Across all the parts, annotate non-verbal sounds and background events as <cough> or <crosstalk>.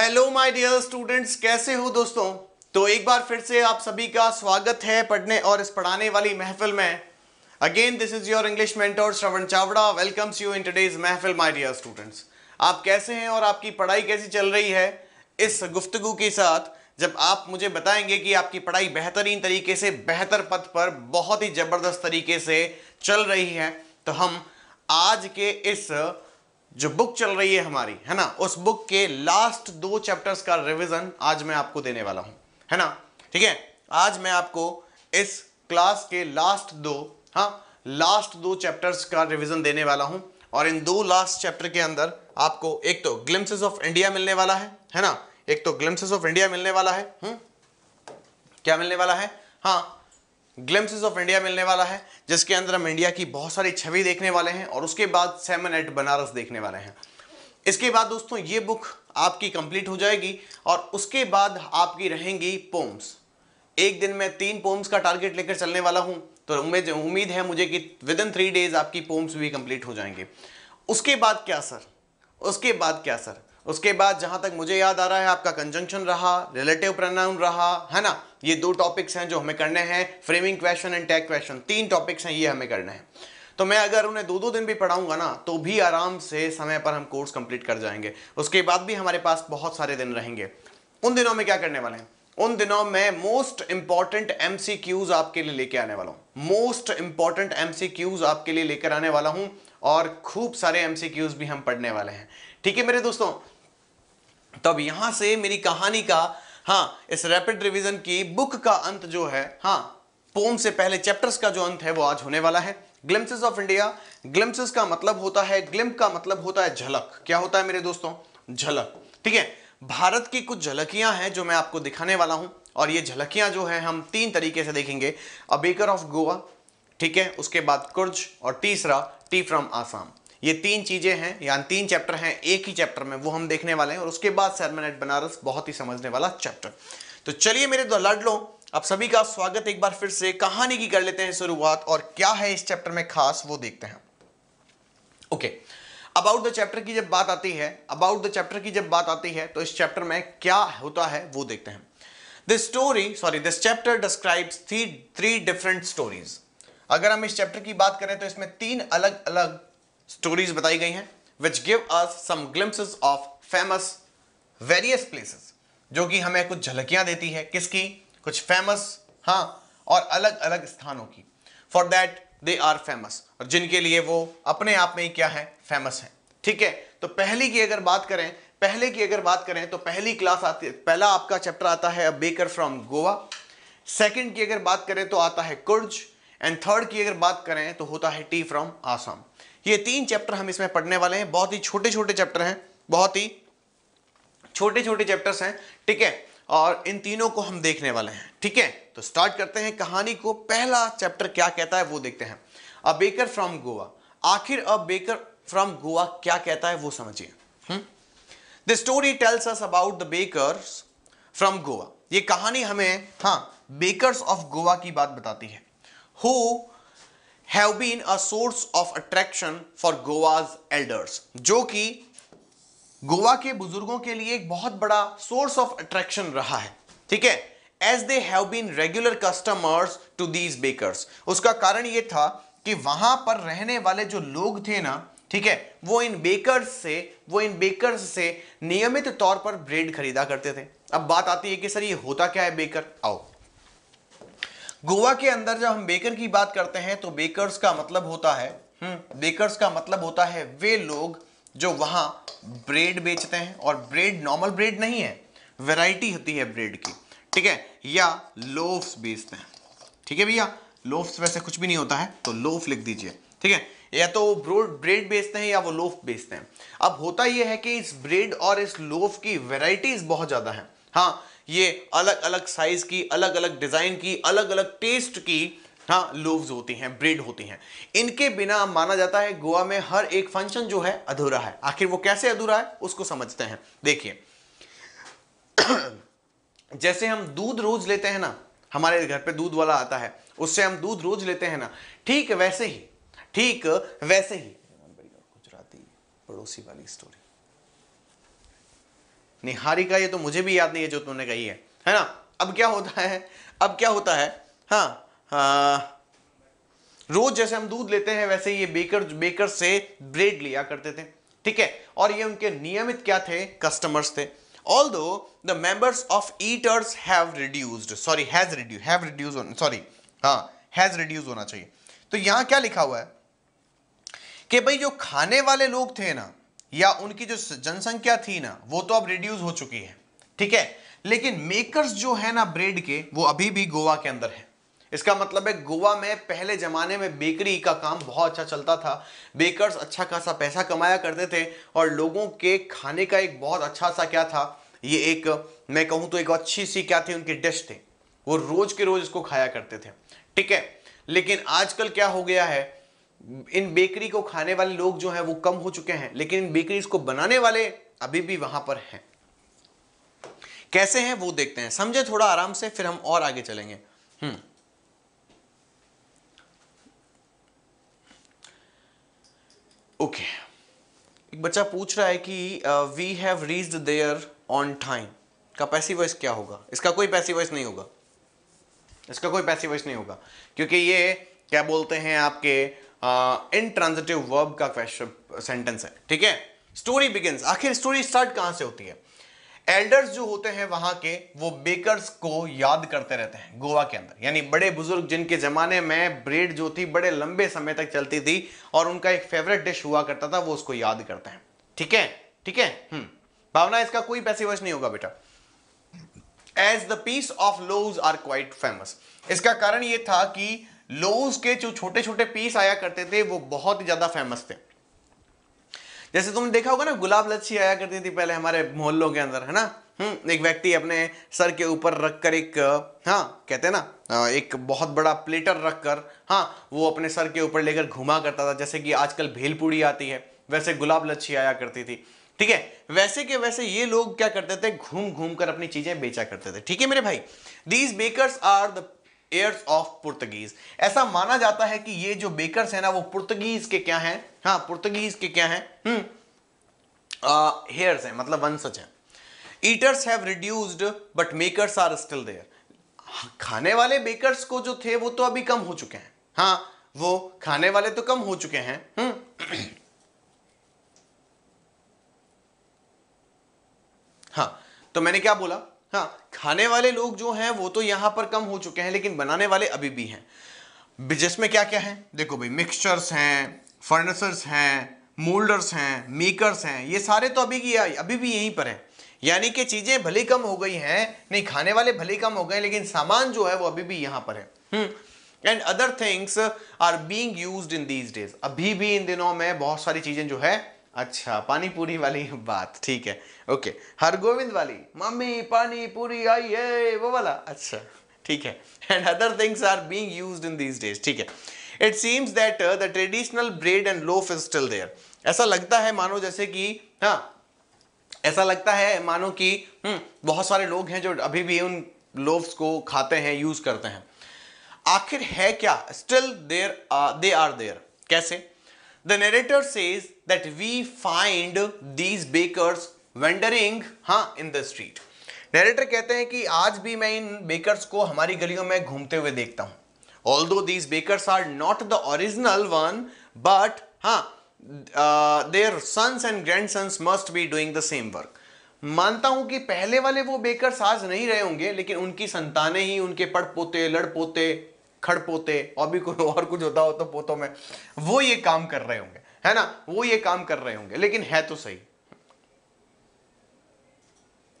Hello my dear students कैसे हो दोस्तों तो एक बार फिर से आप सभी का स्वागत है पढ़ने और इस पढ़ाने वाली महफिल में again this is your English mentor Shravan Chavda welcomes you in today's महफिल माय डियर स्टूडेंट्स आप कैसे हैं और आपकी पढ़ाई कैसी चल रही है इस गुफ्तगु के साथ जब आप मुझे बताएंगे कि आपकी पढ़ाई बेहतरीन तरीके से बेहतर पथ पर बहुत ही ज़बरदस्त तरीके से चल रही है तो हम आज के इस जो बुक चल रही है हमारी है ना उस बुक के लास्ट दो चैप्टर्स का रिवीजन आज मैं आपको देने वाला हूं है ना ठीक है आज मैं आपको इस क्लास के लास्ट दो हाँ लास्ट दो चैप्टर्स का रिवीजन देने वाला हूं और इन दो लास्ट चैप्टर के अंदर आपको एक तो ग्लिम्सिस ऑफ इंडिया मिलने वाला है है ना एक तो ग्लिम्सिस ऑफ इंडिया मिलने वाला है हुँ? हम्म? क्या मिलने वाला है हाँ ग्लिम्सिस ऑफ इंडिया मिलने वाला है जिसके अंदर हम इंडिया की बहुत सारी छवि देखने वाले हैं और उसके बाद सेमन एट बनारस देखने वाले हैं इसके बाद दोस्तों ये बुक आपकी कंप्लीट हो जाएगी और उसके बाद आपकी रहेंगी पोम्स एक दिन में तीन पोम्स का टारगेट लेकर चलने वाला हूँ तो उम्मीद उम्मीद है मुझे कि विद इन थ्री डेज आपकी पोम्स भी कंप्लीट हो जाएंगे उसके बाद क्या सर उसके बाद क्या सर उसके बाद जहां तक मुझे याद आ रहा है आपका कंजंक्शन रहा रिलेटिव प्रनाउन रहा है ना ये दो टॉपिक्स हैं जो हमें करने हैं framing question and tag question तीन टॉपिक्स हैं ये हमें करने हैं तो मैं अगर उन्हें दो दो दिन भी पढ़ाऊंगा ना तो भी आराम से समय पर हम कोर्स कंप्लीट कर जाएंगे उसके बाद भी हमारे पास बहुत सारे दिन रहेंगे उन दिनों में क्या करने वाले हैं उन दिनों में मोस्ट इंपॉर्टेंट एमसीक्यूज आपके लिए लेके आने वाला हूं मोस्ट इंपॉर्टेंट एमसीक्यूज आपके लिए लेकर आने वाला हूं और खूब सारे एमसीक्यूज भी हम पढ़ने वाले हैं ठीक है मेरे दोस्तों तब यहां से मेरी कहानी का हाँ इस रैपिड रिवीजन की बुक का अंत जो है हाँ पोम से पहले चैप्टर्स का जो अंत है वो आज होने वाला है ग्लिम्सिस ऑफ इंडिया ग्लिम्सिस का मतलब होता है ग्लिम्प का मतलब होता है झलक क्या होता है मेरे दोस्तों झलक ठीक है भारत की कुछ झलकियां हैं जो मैं आपको दिखाने वाला हूं और ये झलकियां जो है हम तीन तरीके से देखेंगे अ बेकर ऑफ गोवा ठीक है उसके बाद कुर्ज और तीसरा टी फ्रॉम आसाम ये तीन चीज़ें हैं यानी तीन चैप्टर हैं एक ही चैप्टर में वो हम देखने वाले हैं और उसके बाद सरमन बनारस बहुत ही समझने वाला चैप्टर तो चलिए मेरे दो लड़ लो आप सभी का स्वागत एक बार फिर से कहानी की कर लेते हैं शुरुआत और क्या है इस चैप्टर में खास वो देखते हैं ओके अबाउट द चैप्टर की जब बात आती है अबाउट द चैप्टर की जब बात आती है तो इस चैप्टर में क्या होता है वो देखते हैं this story sorry this chapter describes three three different stories अगर हम इस चैप्टर की बात करें तो इसमें तीन अलग अलग स्टोरीज बताई गई हैं which give us some glimpses of famous various places जो कि हमें कुछ झलकियां देती है किसकी कुछ फेमस हाँ और अलग अलग स्थानों की for that they are famous और जिनके लिए वो अपने आप में ही क्या है फेमस है ठीक है तो पहली की अगर बात करें पहले की अगर बात करें तो पहली क्लास आती है पहला आपका चैप्टर आता है बेकर फ्रॉम गोवा सेकंड की अगर बात करें तो आता है कुर्ज एंड थर्ड की अगर बात करें तो होता है टी फ्रॉम आसाम ये तीन चैप्टर हम इसमें पढ़ने वाले हैं बहुत ही छोटे छोटे चैप्टर हैं बहुत ही छोटे छोटे चैप्टर्स हैं ठीक है और इन तीनों को हम देखने वाले हैं ठीक है तो स्टार्ट करते हैं कहानी को पहला चैप्टर क्या कहता है वो देखते हैं अ बेकर फ्रॉम गोवा आखिर अ बेकर फ्रॉम गोवा क्या कहता है वो समझिए the story tells us about the bakers from Goa ये कहानी हमें हाँ बेकर्स ऑफ गोवा की बात बताती है who have been a source of attraction for Goa's elders जो कि गोवा के बुजुर्गों के लिए एक बहुत बड़ा सोर्स ऑफ अट्रैक्शन रहा है ठीक है as they have been regular customers to these bakers उसका कारण यह था कि वहां पर रहने वाले जो लोग थे ना ठीक है वो इन बेकर्स से वो इन बेकर्स से नियमित तौर पर ब्रेड खरीदा करते थे अब बात आती है कि सर ये होता क्या है बेकर आओ गोवा के अंदर जब हम बेकर की बात करते हैं तो बेकर्स का मतलब होता है बेकर्स हम्म, का मतलब होता है वे लोग जो वहां ब्रेड बेचते हैं और ब्रेड नॉर्मल ब्रेड नहीं है वैरायटी होती है ब्रेड की ठीक है या लोफ्स बेचते हैं ठीक है भैया लोफ्स वैसे कुछ भी नहीं होता है तो लोफ लिख दीजिए ठीक है या तो वो ब्रेड बेचते हैं या वो लोफ बेचते हैं अब होता यह है कि इस ब्रेड और इस लोफ की वेराइटीज बहुत ज़्यादा है हाँ ये अलग अलग साइज की अलग अलग डिजाइन की अलग अलग टेस्ट की हाँ लूव्स होती हैं ब्रेड होती हैं इनके बिना माना जाता है गोवा में हर एक फंक्शन जो है अधूरा है आखिर वो कैसे अधूरा है उसको समझते हैं देखिए <clears throat> जैसे हम दूध रोज लेते हैं ना हमारे घर पे दूध वाला आता है उससे हम दूध रोज लेते हैं ना ठीक वैसे ही ठीक वैसे ही गुजराती पड़ोसी वाली स्टोरी निहारिका ये तो मुझे भी याद नहीं है जो तुमने कही है है ना अब क्या होता है अब क्या होता है हाँ हाँ रोज जैसे हम दूध लेते हैं वैसे ये बेकर बेकर से ब्रेड लिया करते थे ठीक है और ये उनके नियमित क्या थे कस्टमर्स थे although the members of eaters have reduced sorry has reduce have reduce sorry हाँ हैज रिड्यूज होना चाहिए तो यहां क्या लिखा हुआ है कि भाई जो खाने वाले लोग थे ना या उनकी जो जनसंख्या थी ना वो तो अब रिड्यूस हो चुकी है ठीक है लेकिन मेकर्स जो है ना ब्रेड के वो अभी भी गोवा के अंदर है इसका मतलब है गोवा में पहले ज़माने में बेकरी का काम बहुत अच्छा चलता था बेकर्स अच्छा खासा पैसा कमाया करते थे और लोगों के खाने का एक बहुत अच्छा सा क्या था ये एक मैं कहूँ तो एक अच्छी सी क्या थी उनकी डिश थी वो रोज़ के रोज़ इसको खाया करते थे ठीक है लेकिन आजकल क्या हो गया है इन बेकरी को खाने वाले लोग जो हैं वो कम हो चुके हैं लेकिन इन बेकरीज को बनाने वाले अभी भी वहां पर हैं कैसे हैं वो देखते हैं समझे थोड़ा आराम से फिर हम और आगे चलेंगे हम्म ओके एक बच्चा पूछ रहा है कि we have reached there on time का पैसिव वॉइस क्या होगा इसका कोई पैसिव वॉइस नहीं होगा इसका कोई पैसिव वॉइस नहीं होगा क्योंकि ये क्या बोलते हैं आपके इनट्रांजिटिव वर्ब का क्वेश्चन सेंटेंस है ठीक है स्टोरी बिगिंस आखिर स्टोरी स्टार्ट कहां से होती है एल्डर्स जो होते हैं वहां के वो बेकर्स को याद करते रहते हैं गोवा के अंदर यानी बड़े बुजुर्ग जिनके जमाने में ब्रेड जो थी बड़े लंबे समय तक चलती थी और उनका एक फेवरेट डिश हुआ करता था वो उसको याद करते हैं ठीक है ठीक है हम्म। भावना इसका कोई पैसे पैसिवच नहीं होगा बेटा as the piece of loaves are quite famous इसका कारण यह था कि लोन्स के जो छोटे छोटे पीस आया करते थे वो बहुत ही ज़्यादा फेमस थे जैसे तुमने देखा होगा ना गुलाब लच्छी आया करती थी पहले हमारे मोहल्लों के अंदर है ना हम्म, एक व्यक्ति अपने सर के ऊपर रखकर एक हाँ कहते हैं ना एक बहुत बड़ा प्लेटर रखकर हाँ वो अपने सर के ऊपर लेकर घुमा करता था जैसे कि आजकल भेलपूड़ी आती है वैसे गुलाब लच्छी आया करती थी ठीक है वैसे के वैसे ये लोग क्या करते थे घूम घूम कर अपनी चीजें बेचा करते थे ठीक है मेरे भाई these bakers are the heirs of Portuguese ऐसा माना जाता है कि ये जो बेकर्स है ना वो पुर्तगीज के क्या हैं हाँ पुर्तगीज के क्या हैं हेयर्स हम्म, हैं मतलब वंशज हैं eaters have reduced but makers are still there खाने वाले बेकर्स को जो थे वो तो अभी कम हो चुके हैं हाँ वो खाने वाले तो कम हो चुके हैं हम्म, हाँ तो मैंने क्या बोला हाँ खाने वाले लोग जो हैं वो तो यहाँ पर कम हो चुके हैं लेकिन बनाने वाले अभी भी हैं बिजनेस में क्या क्या है देखो भाई मिक्सचर्स हैं फर्नेसर्स हैं मोल्डर्स हैं मेकर्स हैं ये सारे तो अभी की अभी भी यहीं पर हैं यानी कि चीज़ें भले कम हो गई हैं नहीं खाने वाले भले कम हो गए लेकिन सामान जो है वो अभी भी यहाँ पर है and other things are being use in these days अभी भी इन दिनों में बहुत सारी चीज़ें जो है अच्छा पानी पूरी वाली बात ठीक है ओके हरगोविंद वाली मम्मी पानी पूरी आई है वो वाला अच्छा ठीक है and other things are being used in these days ठीक है it seems that the traditional bread and loaf is still there ऐसा लगता है मानो जैसे कि हाँ ऐसा लगता है मानो कि हम्म, बहुत सारे लोग हैं जो अभी भी उन लोफ्स को खाते हैं यूज करते हैं आखिर है क्या still there they are there कैसे The narrator says that we find these bakers wandering huh, in the street narrator कहते हैं कि आज भी मैं इन bakers को हमारी गलियों में घूमते हुए देखता हूं although these are not not the one one but हाँ their sons and grandsons must be doing the same work मानता हूं कि पहले वाले वो बेकर आज नहीं रहे होंगे लेकिन उनकी संतानें ही उनके पड़ पोते लड़ पोते खड़पोते और भी कोई और कुछ होता हो तो पोतों में वो ये काम कर रहे होंगे है ना वो ये काम कर रहे होंगे लेकिन है तो सही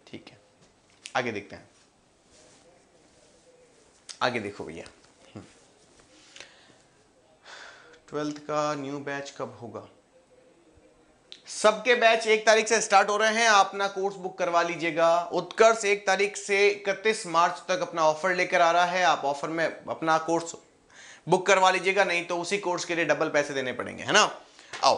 ठीक है आगे देखते हैं आगे देखो भैया हम्म। ट्वेल्थ का न्यू बैच कब होगा सबके बैच एक तारीख से स्टार्ट हो रहे हैं आप अपना कोर्स बुक करवा लीजिएगा उत्कर्ष एक तारीख से इकतीस मार्च तक अपना ऑफर लेकर आ रहा है आप ऑफर में अपना कोर्स बुक करवा लीजिएगा नहीं तो उसी कोर्स के लिए डबल पैसे देने पड़ेंगे है ना आओ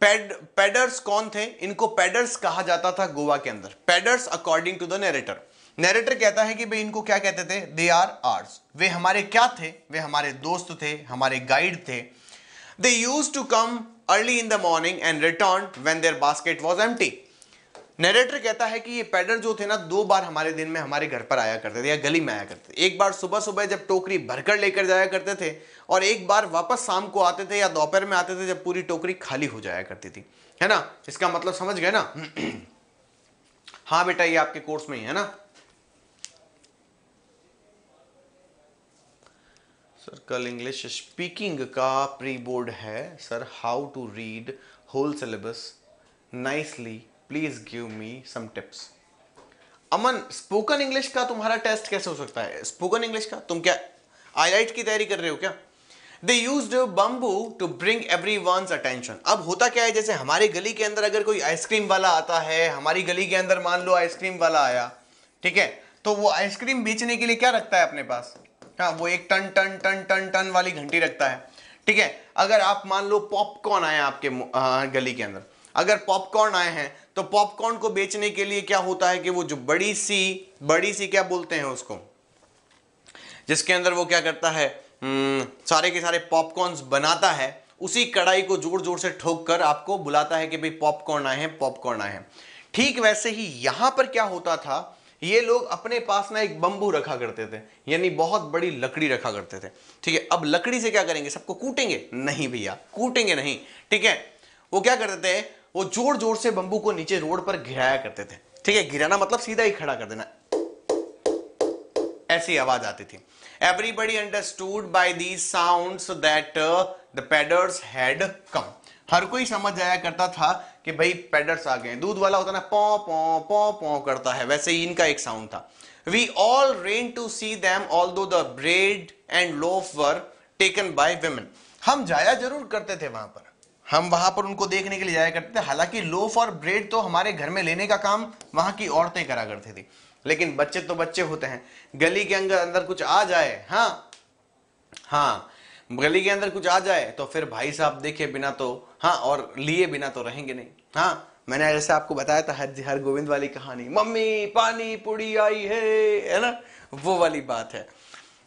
पेड पेडर्स कौन थे इनको पेडर्स कहा जाता था गोवा के अंदर paders according to the narrator narrator कहता है कि भाई इनको क्या कहते थे दे आर आर्स वे हमारे क्या थे वे हमारे दोस्त थे हमारे गाइड थे they use to come early in the morning and returned when their basket was empty. Narrator कहता है कि ये पैडल जो थे ना दो बार हमारे दिन में हमारे घर पर आया करते थे या गली में आया करते थे एक बार सुबह सुबह जब टोकरी भरकर लेकर जाया करते थे और एक बार वापस शाम को आते थे या दोपहर में आते थे जब पूरी टोकरी खाली हो जाया करती थी है ना इसका मतलब समझ गए ना <clears throat> हाँ बेटा ये आपके कोर्स में ही है ना सर कल इंग्लिश स्पीकिंग का प्री बोर्ड है sir how to read whole syllabus nicely please give me some tips Aman spoken English का तुम्हारा टेस्ट कैसे हो सकता है स्पोकन इंग्लिश का तुम क्या आई की तैयारी कर रहे हो क्या they use bamboo to bring everyone's attention अब होता क्या है जैसे हमारी गली के अंदर अगर कोई आइसक्रीम वाला आता है हमारी गली के अंदर मान लो आइसक्रीम वाला आया ठीक है तो वो आइसक्रीम बेचने के लिए क्या रखता है अपने पास हाँ वो एक टन टन टन टन टन वाली घंटी रखता है ठीक है अगर आप मान लो पॉपकॉर्न आए आपके गली के अंदर अगर पॉपकॉर्न आए हैं तो पॉपकॉर्न को बेचने के लिए क्या होता है कि वो जो बड़ी सी बड़ी सी क्या बोलते हैं उसको जिसके अंदर वो क्या करता है हम्म, सारे के सारे पॉपकॉर्न बनाता है उसी कढ़ाई को जोर जोर से ठोक कर आपको बुलाता है कि भाई पॉपकॉर्न आए हैं पॉपकॉर्न आए हैं ठीक वैसे ही यहां पर क्या होता था ये लोग अपने पास ना एक बंबू रखा करते थे यानी बहुत बड़ी लकड़ी रखा करते थे ठीक है अब लकड़ी से क्या करेंगे सबको कूटेंगे नहीं भैया कूटेंगे नहीं ठीक है वो क्या करते थे वो जोर जोर से बम्बू को नीचे रोड पर गिराया करते थे ठीक है गिराना मतलब सीधा ही खड़ा कर देना ऐसी आवाज आती थी everybody understood by the sound that the paders had come हर कोई समझ जाया करता था कि भाई पेडर्स आ गए दूध वाला होता ना पौ पौ पौ पौ करता है वैसे ही इनका एक साउंड था we all ran to see them although the bread and loaf were taken by women हम जाया जरूर करते थे वहां पर हम वहां पर उनको देखने के लिए जाया करते थे हालांकि लोफ और ब्रेड तो हमारे घर में लेने का काम वहां की औरतें करा करती थी लेकिन बच्चे तो बच्चे होते हैं गली के अंदर अंदर कुछ आ जाए हाँ हाँ गली के अंदर कुछ आ जाए तो फिर भाई साहब देखे बिना तो हाँ और लिए बिना तो रहेंगे नहीं हाँ मैंने जैसे आपको बताया था हर हर गोविंद वाली कहानी मम्मी पानी पुड़ी आई है है ना वो वाली बात है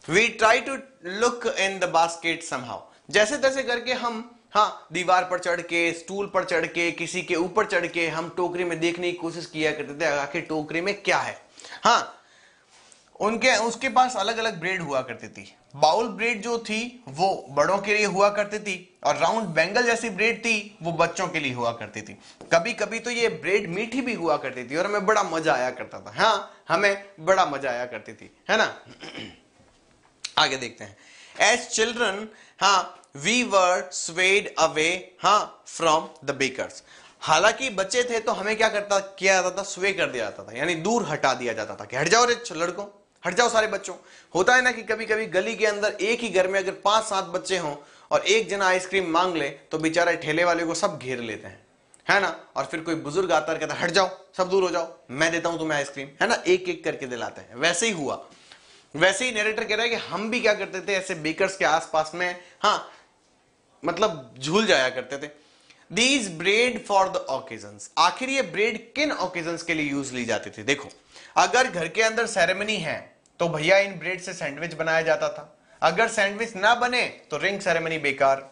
we try to look in the basket somehow जैसे तैसे करके हम हाँ दीवार पर चढ़ के स्टूल पर चढ़ के किसी के ऊपर चढ़ के हम टोकरी में देखने की कोशिश किया करते थे आखिर टोकरी में क्या है हाँ उनके उसके पास अलग अलग ब्रेड हुआ करती थी बाउल ब्रेड जो थी वो बड़ों के लिए हुआ करती थी और राउंड बैंगल जैसी ब्रेड थी वो बच्चों के लिए हुआ करती थी कभी कभी तो ये ब्रेड मीठी भी हुआ करती थी और हमें बड़ा मजा आया करता था हाँ हमें बड़ा मजा आया करती थी है ना <clears throat> आगे देखते हैं एज चिल्ड्रन हाँ वी वर स्वेड अवे हाँ फ्रॉम द बेकर्स हालांकि बच्चे थे तो हमें क्या करता किया जाता था स्वे कर दिया जाता था यानी दूर हटा दिया जाता था कि हट जाओ रे लड़कों हट जाओ सारे बच्चों होता है ना कि कभी कभी गली के अंदर एक ही घर में अगर पांच सात बच्चे हों और एक जना आइसक्रीम मांग ले तो बेचारे ठेले वाले को सब घेर लेते हैं है ना और फिर कोई बुजुर्ग आता है कहता हट जाओ सब दूर हो जाओ मैं देता हूं तुम्हें आइसक्रीम है ना एक एक करके दिलाते हैं वैसे ही हुआ वैसे ही नरेटर कह रहा है कि हम भी क्या करते थे ऐसे बेकर्स के आसपास में हाँ मतलब झूल जाया करते थे these bread for the occasion आखिर ये ब्रेड किन ऑकेजन के लिए यूज ली जाती थी देखो अगर घर के अंदर सेरेमनी है तो भैया इन ब्रेड से सैंडविच बनाया जाता था अगर सैंडविच ना बने तो रिंग सेरेमनी बेकार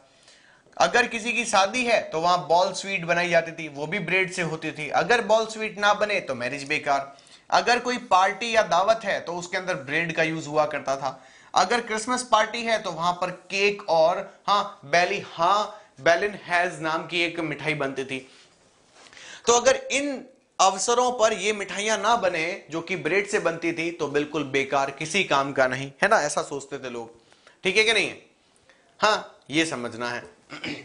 अगर किसी की शादी है तो वहां बॉल स्वीट बनाई जाती थी वो भी ब्रेड से होती थी अगर बॉल स्वीट ना बने तो मैरिज बेकार अगर कोई पार्टी या दावत है तो उसके अंदर ब्रेड का यूज हुआ करता था अगर क्रिसमस पार्टी है तो वहां पर केक और हाँ बैली हाँ बेलिन हैज नाम की एक मिठाई बनती थी तो अगर इन अवसरों पर ये मिठाइयां ना बने जो कि ब्रेड से बनती थी तो बिल्कुल बेकार किसी काम का नहीं है ना ऐसा सोचते थे लोग ठीक है कि नहीं हाँ ये समझना है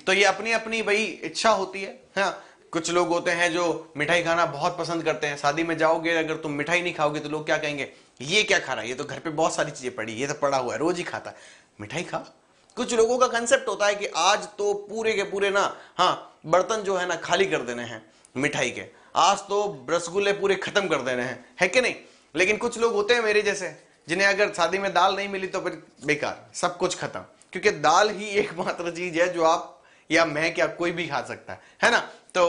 तो ये अपनी अपनी भाई इच्छा होती है हाँ कुछ लोग होते हैं जो मिठाई खाना बहुत पसंद करते हैं शादी में जाओगे अगर तुम मिठाई नहीं खाओगे तो लोग क्या कहेंगे ये क्या खा रहा है ये तो घर पे बहुत सारी चीजें पड़ी ये तो पड़ा हुआ है रोज ही खाता है मिठाई खा कुछ लोगों का कंसेप्ट होता है कि आज तो पूरे के पूरे ना हाँ बर्तन जो है ना खाली कर देने हैं मिठाई के आज तो रसगुल्ले पूरे खत्म कर देने हैं है कि नहीं लेकिन कुछ लोग होते हैं मेरे जैसे जिन्हें अगर शादी में दाल नहीं मिली तो फिर बेकार सब कुछ खत्म क्योंकि दाल ही एकमात्र चीज है जो आप या मैं क्या कोई भी खा सकता है है ना तो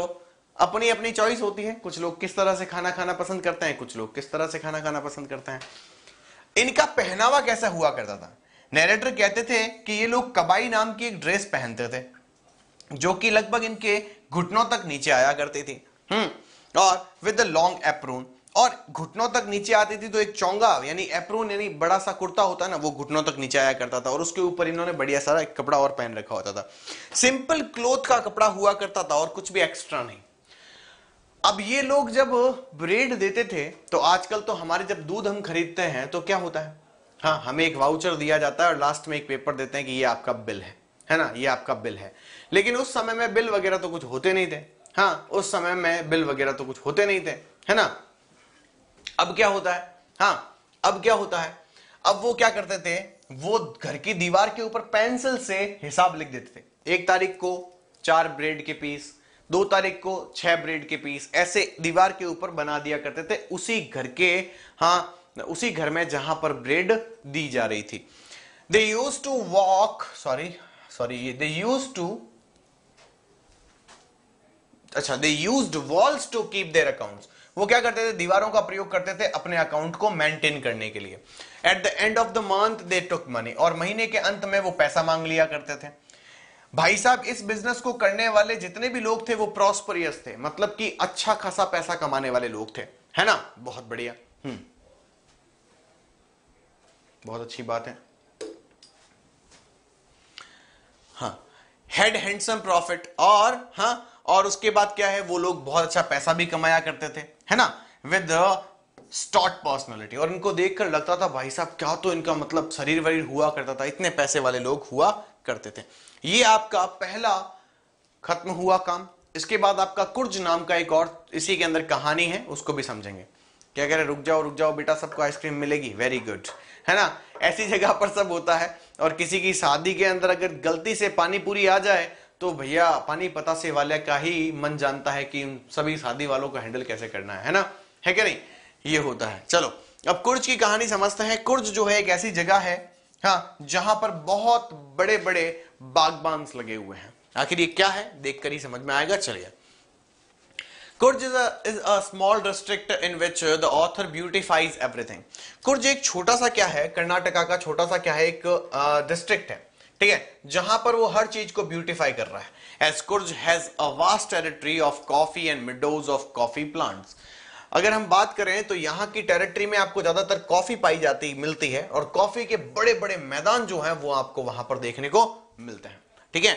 अपनी अपनी चॉइस होती है कुछ लोग किस तरह से खाना खाना पसंद करते हैं कुछ लोग किस तरह से खाना खाना पसंद करते हैं इनका पहनावा कैसा हुआ करता था नैरेटर कहते थे कि ये लोग कबाई नाम की एक ड्रेस पहनते थे जो कि लगभग इनके घुटनों तक नीचे आया करती थी हम्म और विद लॉन्ग एप्रोन और घुटनों तक नीचे आती थी तो एक चौंगा यानी एप्रोन यानी बड़ा सा कुर्ता होता है ना वो घुटनों तक नीचे आया करता था और उसके ऊपर इन्होंने बढ़िया सारा एक कपड़ा और पहन रखा होता था सिंपल क्लोथ का कपड़ा हुआ करता था और कुछ भी एक्स्ट्रा नहीं अब ये लोग जब ब्रेड देते थे तो आजकल तो हमारे जब दूध हम खरीदते हैं तो क्या होता है हाँ हमें एक वाउचर दिया जाता है और लास्ट में एक पेपर देते हैं कि ये आपका बिल है है ना ये आपका बिल है लेकिन उस समय में बिल वगैरह तो कुछ होते नहीं थे हाँ उस समय में बिल वगैरह तो कुछ होते नहीं थे है ना अब क्या होता है हाँ अब क्या होता है अब वो क्या करते थे वो घर की दीवार के ऊपर पेंसिल से हिसाब लिख देते थे एक तारीख को चार ब्रेड के पीस दो तारीख को छह ब्रेड के पीस ऐसे दीवार के ऊपर बना दिया करते थे उसी घर के हाँ उसी घर में जहां पर ब्रेड दी जा रही थी they use to walk sorry sorry they use to अच्छा they use walls to keep their accounts वो क्या करते थे दीवारों का प्रयोग करते थे अपने अकाउंट को मेंटेन करने के लिए at the end of the month they took money और महीने के अंत में वो पैसा मांग लिया करते थे भाई साहब इस बिजनेस को करने वाले जितने भी लोग थे वो प्रॉस्परियस थे मतलब कि अच्छा खासा पैसा कमाने वाले लोग थे है ना बहुत बढ़िया हम्म बहुत अच्छी बात है हाँ हेड हैंडसम प्रॉफिट और हाँ और उसके बाद क्या है वो लोग बहुत अच्छा पैसा भी कमाया करते थे है ना विद स्टॉट पर्सनैलिटी और इनको देखकर लगता था भाई साहब क्या तो इनका मतलब शरीर वरीर हुआ करता था इतने पैसे वाले लोग हुआ करते थे ये आपका पहला खत्म हुआ काम इसके बाद आपका कुर्ज नाम का एक और इसी के अंदर कहानी है उसको भी समझेंगे क्या कह रहे रुक जाओ रुक जाओ बेटा सबको आइसक्रीम मिलेगी वेरी गुड है ना ऐसी जगह पर सब होता है और किसी की शादी के अंदर अगर गलती से पानी पूरी आ जाए तो भैया पानीपता से वाले का ही मन जानता है कि सभी शादी वालों को हैंडल कैसे करना है ना है क्या नहीं ये होता है चलो अब कुर्ज की कहानी समझते हैं कुर्ज जो है एक ऐसी जगह है हाँ जहां पर बहुत बड़े बड़े बागबान लगे हुए हैं आखिर ये क्या है देखकर ही समझ में आएगा चलिए Coorg is is a small district in which the author beautifies everything Coorg एक छोटा सा क्या है कर्नाटका का छोटा सा क्या है एक डिस्ट्रिक्ट uh, है ठीक है जहां पर वो हर चीज को ब्यूटिफाई कर रहा है एसकुर्ज has a vast territory of coffee and meadows of coffee plants अगर हम बात करें तो यहां की टेरिटरी में आपको ज्यादातर कॉफी पाई जाती मिलती है और कॉफी के बड़े बड़े मैदान जो हैं वो आपको वहां पर देखने को मिलते हैं ठीक है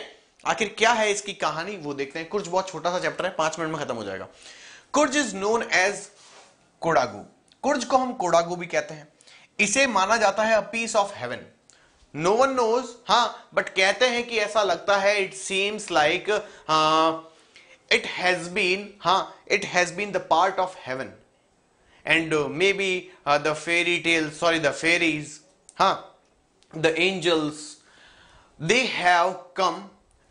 आखिर क्या है इसकी कहानी वो देखते हैं कुर्ज बहुत छोटा सा चैप्टर है पांच मिनट में खत्म हो जाएगा Coorg is known as Kodagu Coorg को हम कोडागू भी कहते हैं इसे माना जाता है a piece of heaven no one knows हाँ बट कहते हैं कि ऐसा लगता है it seems like it has been हाँ it has been the part of heaven and maybe the fairy tale sorry the fairies हाँ the angels they have come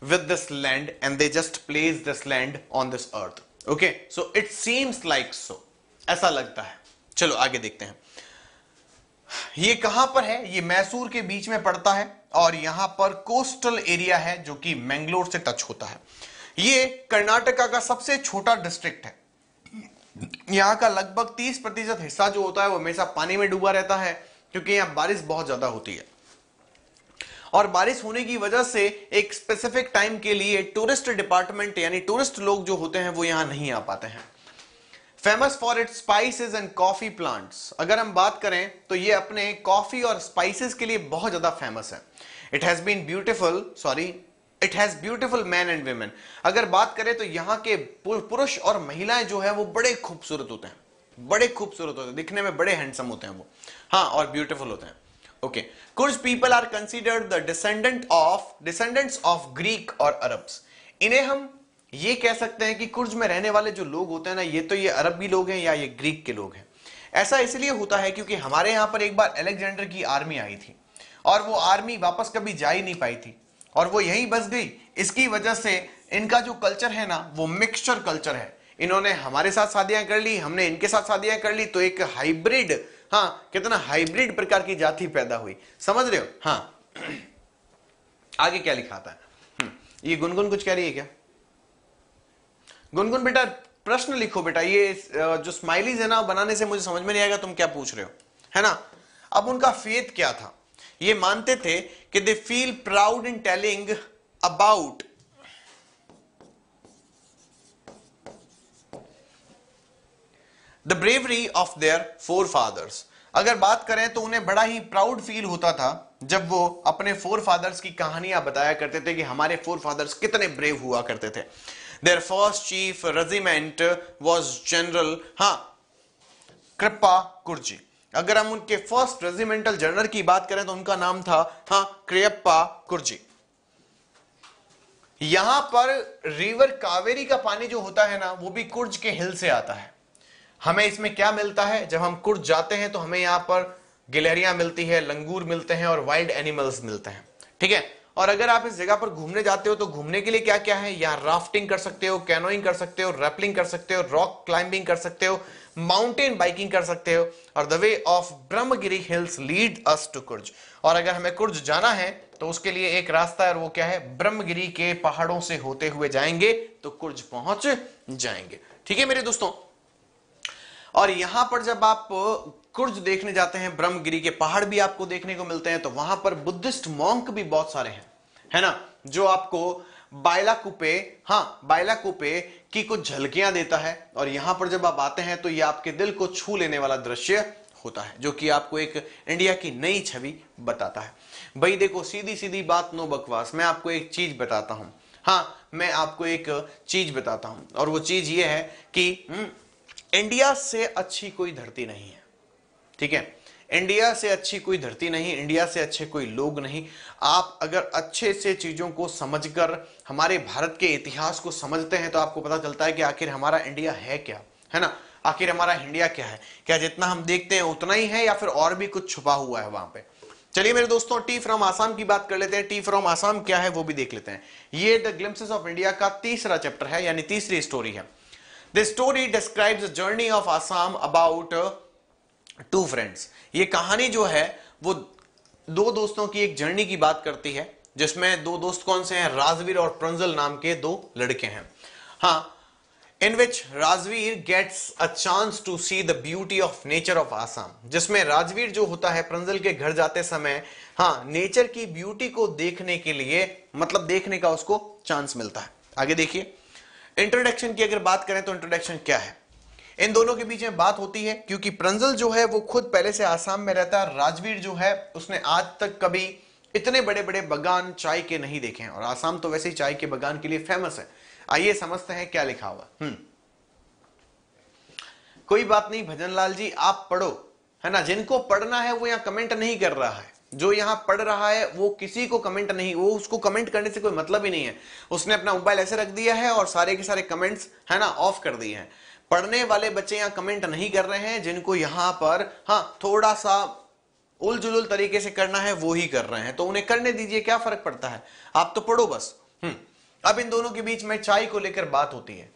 with this land and they just place this land on this earth okay so it seems like so ऐसा लगता है चलो आगे देखते हैं ये कहां पर है ये मैसूर के बीच में पड़ता है और यहां पर कोस्टल एरिया है जो कि मैंगलोर से टच होता है ये कर्नाटका का सबसे छोटा डिस्ट्रिक्ट है यहां का लगभग 30 प्रतिशत हिस्सा जो होता है वो हमेशा पानी में डूबा रहता है क्योंकि यहां बारिश बहुत ज्यादा होती है और बारिश होने की वजह से एक स्पेसिफिक टाइम के लिए टूरिस्ट डिपार्टमेंट यानी टूरिस्ट लोग जो होते हैं वो यहां नहीं आ पाते हैं famous for it spices and coffee plants अगर हम बात करें तो ये अपने कॉफी और स्पाइसेस के लिए बहुत ज्यादा फेमस है it has been beautiful sorry it has beautiful man and women अगर बात करें तो यहाँ के पुरुष और महिलाएं जो है वो बड़े खूबसूरत होते हैं बड़े खूबसूरत होते हैं दिखने में बड़े हैंडसम होते हैं वो हाँ और ब्यूटिफुल होते हैं ओके कुछ people are considered the descendant of descendants of Greek और अरब्स इन्हें हम ये कह सकते हैं कि कुर्ज में रहने वाले जो लोग होते हैं ना ये तो ये अरबी लोग हैं या ये ग्रीक के लोग हैं ऐसा इसलिए होता है क्योंकि हमारे यहाँ पर एक बार अलेक्जेंडर की आर्मी आई थी और वो आर्मी वापस कभी जा ही नहीं पाई थी और वो यहीं बस गई इसकी वजह से इनका जो कल्चर है ना वो मिक्सचर कल्चर है इन्होंने हमारे साथ शादियां कर ली हमने इनके साथ शादियां कर ली तो एक हाइब्रिड हाँ कितना हाइब्रिड प्रकार की जाति पैदा हुई समझ रहे हो हाँ <clears throat> आगे क्या लिखा था हम्म, ये गुनगुन कुछ कह रही है क्या गुनगुन बेटा प्रश्न लिखो बेटा ये जो स्माइलीज है ना बनाने से मुझे समझ में नहीं आएगा तुम क्या पूछ रहे हो है ना अब उनका फेत क्या था ये मानते थे कि they feel proud in telling about the bravery of their forefathers अगर बात करें तो उन्हें बड़ा ही प्राउड फील होता था जब वो अपने फोर फादर्स की कहानियां बताया करते थे कि हमारे फोर फादर्स कितने ब्रेव हुआ करते थे Their first chief regiment was General ha kripa Kurji अगर हम उनके फर्स्ट रेजिमेंटल जनरल की बात करें तो उनका नाम था हाँ क्रियप्पा कुर्जी यहां पर रिवर कावेरी का पानी जो होता है ना वो भी कुर्ज के हिल से आता है हमें इसमें क्या मिलता है जब हम कुर्ज जाते हैं तो हमें यहां पर गिलहरियां मिलती है लंगूर मिलते हैं और वाइल्ड एनिमल्स मिलते हैं ठीक है और अगर आप इस जगह पर घूमने जाते हो तो घूमने के लिए क्या क्या है यहाँ राफ्टिंग कर सकते हो कैनोइंग कर सकते हो रैपलिंग कर सकते हो रॉक क्लाइंबिंग कर सकते हो माउंटेन बाइकिंग कर सकते हो और the way of Brahmagiri hills lead us to Coorg और अगर हमें कुर्ज जाना है तो उसके लिए एक रास्ता है और वो क्या है ब्रह्मगिरी के पहाड़ों से होते हुए जाएंगे तो कुर्ज पहुंच जाएंगे ठीक है मेरे दोस्तों और यहां पर जब आप कुर्ज देखने जाते हैं ब्रह्मगिरी के पहाड़ भी आपको देखने को मिलते हैं तो वहां पर बुद्धिस्ट मॉन्क भी बहुत सारे हैं है ना जो आपको बायला कुपे हाँ बायला कुपे की कुछ झलकियां देता है और यहां पर जब आप आते हैं तो ये आपके दिल को छू लेने वाला दृश्य होता है जो कि आपको एक इंडिया की नई छवि बताता है भाई देखो सीधी सीधी बात नो बकवास मैं आपको एक चीज बताता हूं हाँ मैं आपको एक चीज बताता हूं और वो चीज ये है कि हम्म, इंडिया से अच्छी कोई धरती नहीं है ठीक है इंडिया से अच्छी कोई धरती नहीं इंडिया से अच्छे कोई लोग नहीं आप अगर अच्छे से चीज़ों को समझकर हमारे भारत के इतिहास को समझते हैं तो आपको पता चलता है कि आखिर हमारा इंडिया है क्या है ना आखिर हमारा इंडिया क्या है क्या जितना हम देखते हैं उतना ही है या फिर और भी कुछ छुपा हुआ है वहां पे चलिए मेरे दोस्तों टी फ्रॉम आसाम की बात कर लेते हैं टी फ्रॉम आसाम क्या है वो भी देख लेते हैं ये द ग्लिम्सेस ऑफ इंडिया का तीसरा चैप्टर है यानी तीसरी स्टोरी है the story describes journey of Assam about two friends ये कहानी जो है वो दो दोस्तों की एक जर्नी की बात करती है जिसमें दो दोस्त कौन से हैं राजवीर और प्रंजल नाम के दो लड़के हैं हाँ in which Rajveer gets a chance to see the beauty of nature of Assam जिसमें राजवीर जो होता है प्रंजल के घर जाते समय हाँ नेचर की ब्यूटी को देखने के लिए मतलब देखने का उसको चांस मिलता है आगे देखिए इंट्रोडक्शन की अगर बात करें तो इंट्रोडक्शन क्या है इन दोनों के बीच में बात होती है क्योंकि प्रंजल जो है वो खुद पहले से आसाम में रहता है राजवीर जो है उसने आज तक कभी इतने बड़े बड़े बगान चाय के नहीं देखे हैं और आसाम तो वैसे ही चाय के बगान के लिए फेमस है आइए समझते हैं क्या लिखा हुआ हम्म। कोई बात नहीं लाल जी आप पढ़ो है ना जिनको पढ़ना है वो यहाँ कमेंट नहीं कर रहा है जो यहाँ पढ़ रहा है वो किसी को कमेंट नहीं वो उसको कमेंट करने से कोई मतलब ही नहीं है उसने अपना मोबाइल ऐसे रख दिया है और सारे के सारे कमेंट्स है ना ऑफ कर दिए हैं पढ़ने वाले बच्चे यहाँ कमेंट नहीं कर रहे हैं जिनको यहां पर हाँ थोड़ा सा उलझुल तरीके से करना है वो ही कर रहे हैं तो उन्हें करने दीजिए क्या फर्क पड़ता है आप तो पढ़ो बस हम्म अब इन दोनों के बीच में चाय को लेकर बात होती है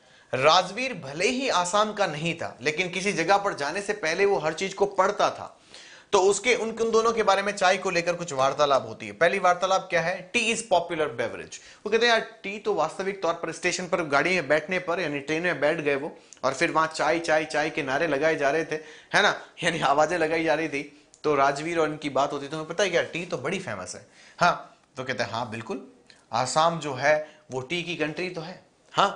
राजवीर भले ही आसाम का नहीं था लेकिन किसी जगह पर जाने से पहले वो हर चीज को पढ़ता था तो उसके उन दोनों के बारे में चाय को लेकर कुछ वार्तालाप होती है पहली वार्तालाप क्या है टी इज पॉपुलर बेवरेज वो कहते हैं यार टी तो वास्तविक तौर पर स्टेशन पर गाड़ी में बैठने पर यानी ट्रेन में बैठ गए वो और फिर वहां चाय चाय चाय के नारे लगाए जा रहे थे है ना यानी आवाजें लगाई जा रही थी तो राजवीर और इनकी बात होती थी तो पता है क्या टी तो बड़ी फेमस है हाँ तो कहते हैं हाँ बिल्कुल आसाम जो है वो टी की कंट्री तो है हाँ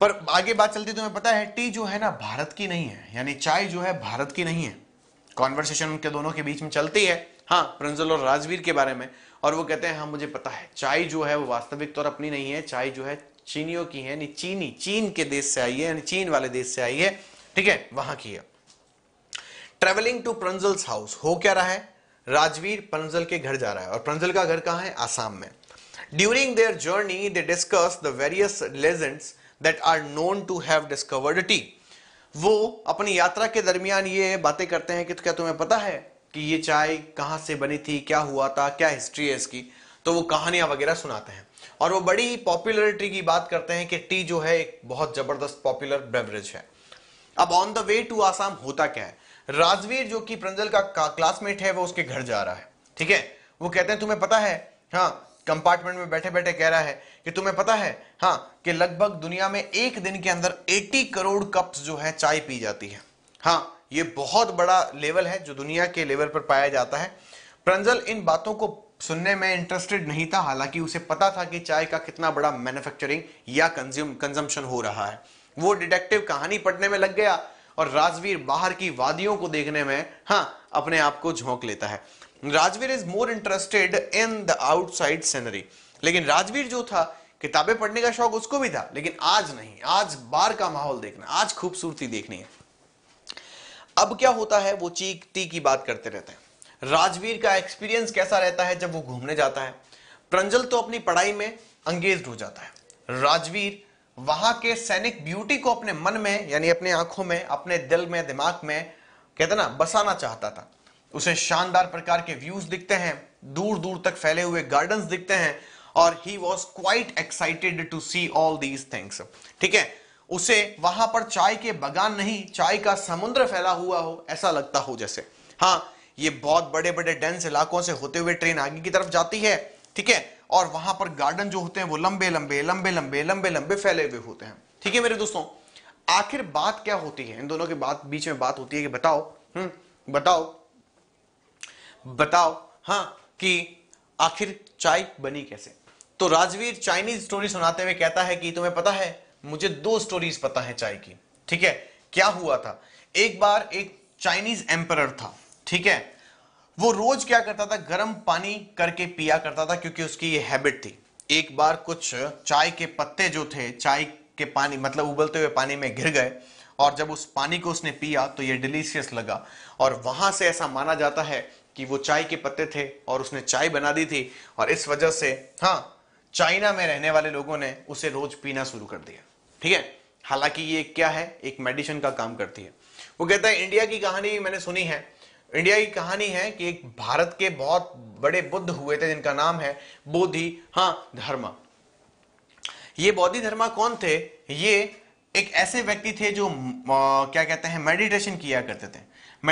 पर आगे बात चलती तुम्हें तो पता है टी जो है ना भारत की नहीं है यानी चाय जो है भारत की नहीं है कॉन्वर्सेशन उनके दोनों के बीच में चलती है हाँ प्रंजल और राजवीर के बारे में और वो कहते हैं हाँ मुझे पता है चाय जो है वो वास्तविक तौर अपनी नहीं है चाय जो है चीनियों की है यानी चीनी चीन के देश से आई है यानी चीन वाले देश से आई है ठीक है वहां की है ट्रेवलिंग टू प्रंजल्स हाउस हो क्या रहा है राजवीर प्रंजल के घर जा रहा है और प्रंजल का घर कहाँ है आसाम में during their journey they discuss the various legends that are known to have discovered tea वो अपनी यात्रा के दरमियान ये बातें करते हैं कि तो क्या तुम्हें पता है कि ये चाय कहाँ से बनी थी क्या हुआ था क्या हिस्ट्री है इसकी तो वो कहानियां वगैरह सुनाते हैं और वो बड़ी पॉपुलरिटी की बात करते हैं कि टी जो है एक बहुत जबरदस्त पॉपुलर बेवरेज है अब on the way to Assam होता क्या है राजवीर जो कि प्रंजल का, का क्लासमेट है वो उसके घर जा रहा है ठीक है वो कहते हैं तुम्हें पता है हाँ कंपार्टमेंट में बैठे बैठे कह रहा है कि तुम्हें पता है हाँ कि लगभग दुनिया में एक दिन के अंदर 80 करोड़ कप्स जो है चाय पी जाती है हाँ ये बहुत बड़ा लेवल है जो दुनिया के लेवल पर पाया जाता है प्रंजल इन बातों को सुनने में इंटरेस्टेड नहीं था हालांकि उसे पता था कि चाय का कितना बड़ा मैन्युफैक्चरिंग या कंज्यूम कंजम्पशन हो रहा है वो डिटेक्टिव कहानी पढ़ने में लग गया और राजवीर बाहर की वादियों को देखने में हाँ अपने आप को झोंक लेता है Rajveer is more interested in the outside scenery लेकिन राजवीर जो था किताबें पढ़ने का शौक उसको भी था लेकिन आज नहीं आज बार का माहौल देखना आज खूबसूरती देखनी है अब क्या होता है वो टी की बात करते रहते हैं राजवीर का एक्सपीरियंस कैसा रहता है जब वो घूमने जाता है प्रंजल तो अपनी पढ़ाई में अंगेज हो जाता है राजवीर वहां के सैनिक ब्यूटी को अपने मन में यानी अपने आंखों में अपने दिल में दिमाग में कहते ना बसाना चाहता था उसे शानदार प्रकार के व्यूज दिखते हैं दूर दूर तक फैले हुए गार्डन दिखते हैं और he was quite excited to see all these things ठीक है उसे वहां पर चाय के बगान नहीं चाय का समुद्र फैला हुआ हो ऐसा लगता हो जैसे हाँ ये बहुत बड़े बड़े डेंस इलाकों से होते हुए ट्रेन आगे की तरफ जाती है ठीक है और वहां पर गार्डन जो होते हैं वो लंबे लंबे लंबे लंबे लंबे लंबे फैले हुए होते हैं ठीक है मेरे दोस्तों आखिर बात क्या होती है इन दोनों के बात बीच में बात होती है कि बताओ हम्म बताओ बताओ हाँ कि आखिर चाय बनी कैसे तो राजवीर चाइनीज स्टोरी सुनाते हुए कहता है कि तुम्हें पता है मुझे दो स्टोरीज पता है चाय की ठीक है क्या हुआ था एक बार एक चाइनीज एम्पर था ठीक है वो रोज क्या करता था गर्म पानी करके पिया करता था क्योंकि उसकी ये हैबिट थी एक बार कुछ चाय के पत्ते जो थे चाय के पानी मतलब उबलते हुए पानी में गिर गए और जब उस पानी को उसने पिया तो ये डिलीशियस लगा और वहां से ऐसा माना जाता है कि वो चाय के पत्ते थे और उसने चाय बना दी थी और इस वजह से हाँ चाइना में रहने वाले लोगों ने उसे रोज पीना शुरू कर दिया ठीक है हालांकि ये क्या है एक मेडिसिन का काम करती है वो कहता है इंडिया की कहानी मैंने सुनी है इंडिया की कहानी है कि एक भारत के बहुत बड़े बुद्ध हुए थे जिनका नाम है बोधि हाँ धर्मा ये बौद्धि धर्मा कौन थे ये एक ऐसे व्यक्ति थे जो आ, क्या कहते हैं मेडिटेशन किया करते थे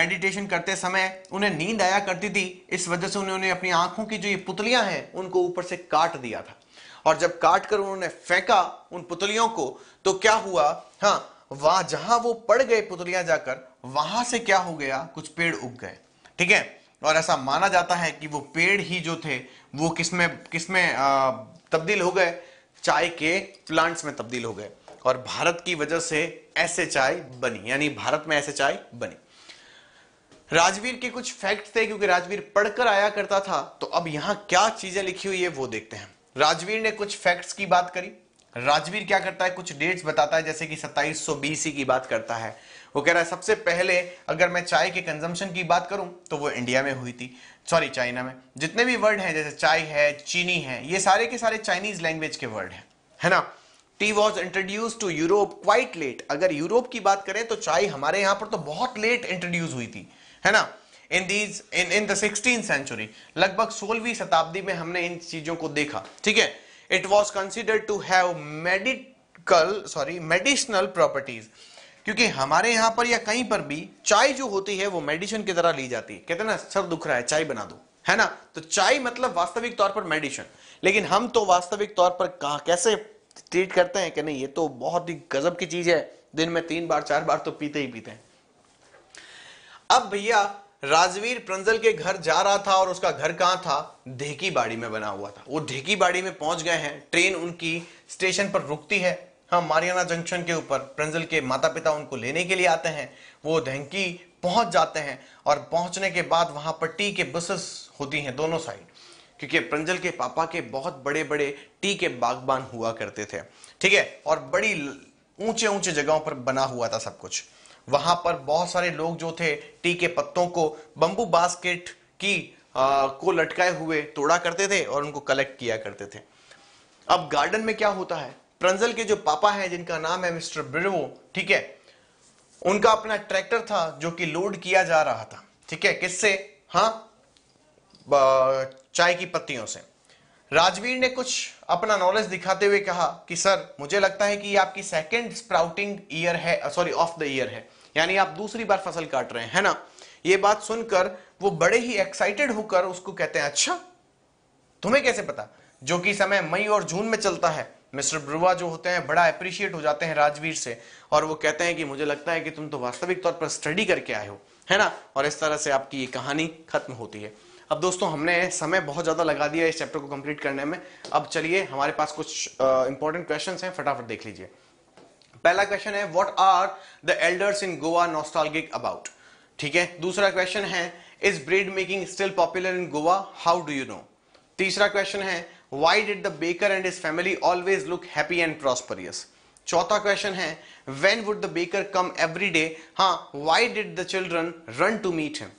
मेडिटेशन करते समय उन्हें नींद आया करती थी इस वजह से उन्होंने अपनी आंखों की जो ये पुतलियां हैं उनको ऊपर से काट दिया था और जब काट कर उन्होंने फेंका उन पुतलियों को तो क्या हुआ हाँ वहां जहां वो पड़ गए पुतलियां जाकर वहां से क्या हो गया कुछ पेड़ उग गए ठीक है और ऐसा माना जाता है कि वो पेड़ ही जो थे वो किसमें किसमें तब्दील हो गए चाय के प्लांट्स में तब्दील हो गए और भारत की वजह से ऐसे चाय बनी यानी भारत में ऐसे चाय बनी राजवीर के कुछ फैक्ट थे क्योंकि राजवीर पढ़कर आया करता था तो अब यहां क्या चीजें लिखी हुई है वो देखते हैं राजवीर ने कुछ फैक्ट्स की बात करी राजवीर क्या करता है कुछ डेट्स बताता है जैसे कि सत्ताईस सौ बीसी की बात करता है वो कह रहा है सबसे पहले अगर मैं चाय के कंजम्पशन की बात करूं तो वो इंडिया में हुई थी सॉरी चाइना में जितने भी वर्ड हैं जैसे चाय है चीनी है ये सारे के सारे चाइनीज लैंग्वेज के वर्ड हैं है ना tea was introduce to Europe quite late अगर यूरोप की बात करें तो चाय हमारे यहाँ पर तो बहुत लेट इंट्रोड्यूस हुई थी है ना in these in in the sixteen century लगभग सोलहवीं शताब्दी में हमने इन चीजों को देखा ठीक है it was consider to have medical sorry medicinal properties क्योंकि हमारे यहां पर या कहीं पर भी चाय जो होती है वो मेडिसिन की तरह ली जाती है कहते हैं ना सर दुख रहा है चाय बना दो है ना तो चाय मतलब वास्तविक तौर पर मेडिसिन लेकिन हम तो वास्तविक तौर पर कहा कैसे ट्रीट करते हैं कि नहीं ये तो बहुत ही गजब की चीज है दिन में तीन बार चार बार तो पीते ही पीते हैं अब भैया राजवीर प्रंजल के घर जा रहा था और उसका घर कहाँ था ढेकी बाड़ी में बना हुआ था वो ढेकी बाड़ी में पहुंच गए हैं ट्रेन उनकी स्टेशन पर रुकती है हाँ मारियाना जंक्शन के ऊपर प्रंजल के माता पिता उनको लेने के लिए आते हैं वो ढेंकी पहुंच जाते हैं और पहुंचने के बाद वहां पर टी के बसेस होती हैं दोनों साइड क्योंकि प्रंजल के पापा के बहुत बड़े बड़े टी के बागबान हुआ करते थे ठीक है और बड़ी ऊंचे ऊंचे जगहों पर बना हुआ था सब कुछ वहां पर बहुत सारे लोग जो थे टी के पत्तों को बंबू बास्केट की आ, को लटकाए हुए तोड़ा करते थे और उनको कलेक्ट किया करते थे अब गार्डन में क्या होता है प्रंजल के जो पापा हैं जिनका नाम है मिस्टर ब्रिवो ठीक है उनका अपना ट्रैक्टर था जो कि लोड किया जा रहा था ठीक है किससे हाँ चाय की पत्तियों से राजवीर ने कुछ अपना नॉलेज दिखाते हुए कहा कि सर मुझे लगता है कि ये आपकी सेकेंड स्प्राउटिंग ईयर है सॉरी ऑफ द ईयर है यानी आप दूसरी बार फसल काट रहे हैं है ना ये बात सुनकर वो बड़े ही एक्साइटेड होकर उसको कहते हैं अच्छा तुम्हें कैसे पता जो कि समय मई और जून में चलता है मिस्टर ब्रुआ जो होते हैं बड़ा अप्रिशिएट हो जाते हैं राजवीर से और वो कहते हैं कि मुझे लगता है कि तुम तो वास्तविक तौर पर स्टडी करके आए हो है ना और इस तरह से आपकी ये कहानी खत्म होती है अब दोस्तों हमने समय बहुत ज़्यादा लगा दिया इस चैप्टर को कंप्लीट करने में अब चलिए हमारे पास कुछ इंपॉर्टेंट क्वेश्चन हैं फटाफट देख लीजिए पहला क्वेश्चन है what are the elders in Goa nostalgic about ठीक है दूसरा क्वेश्चन है is bread making still popular in Goa how do you know तीसरा क्वेश्चन है why did the baker and his family always look happy and prosperous चौथा question है when would the baker come every day हाँ why did the children run to meet him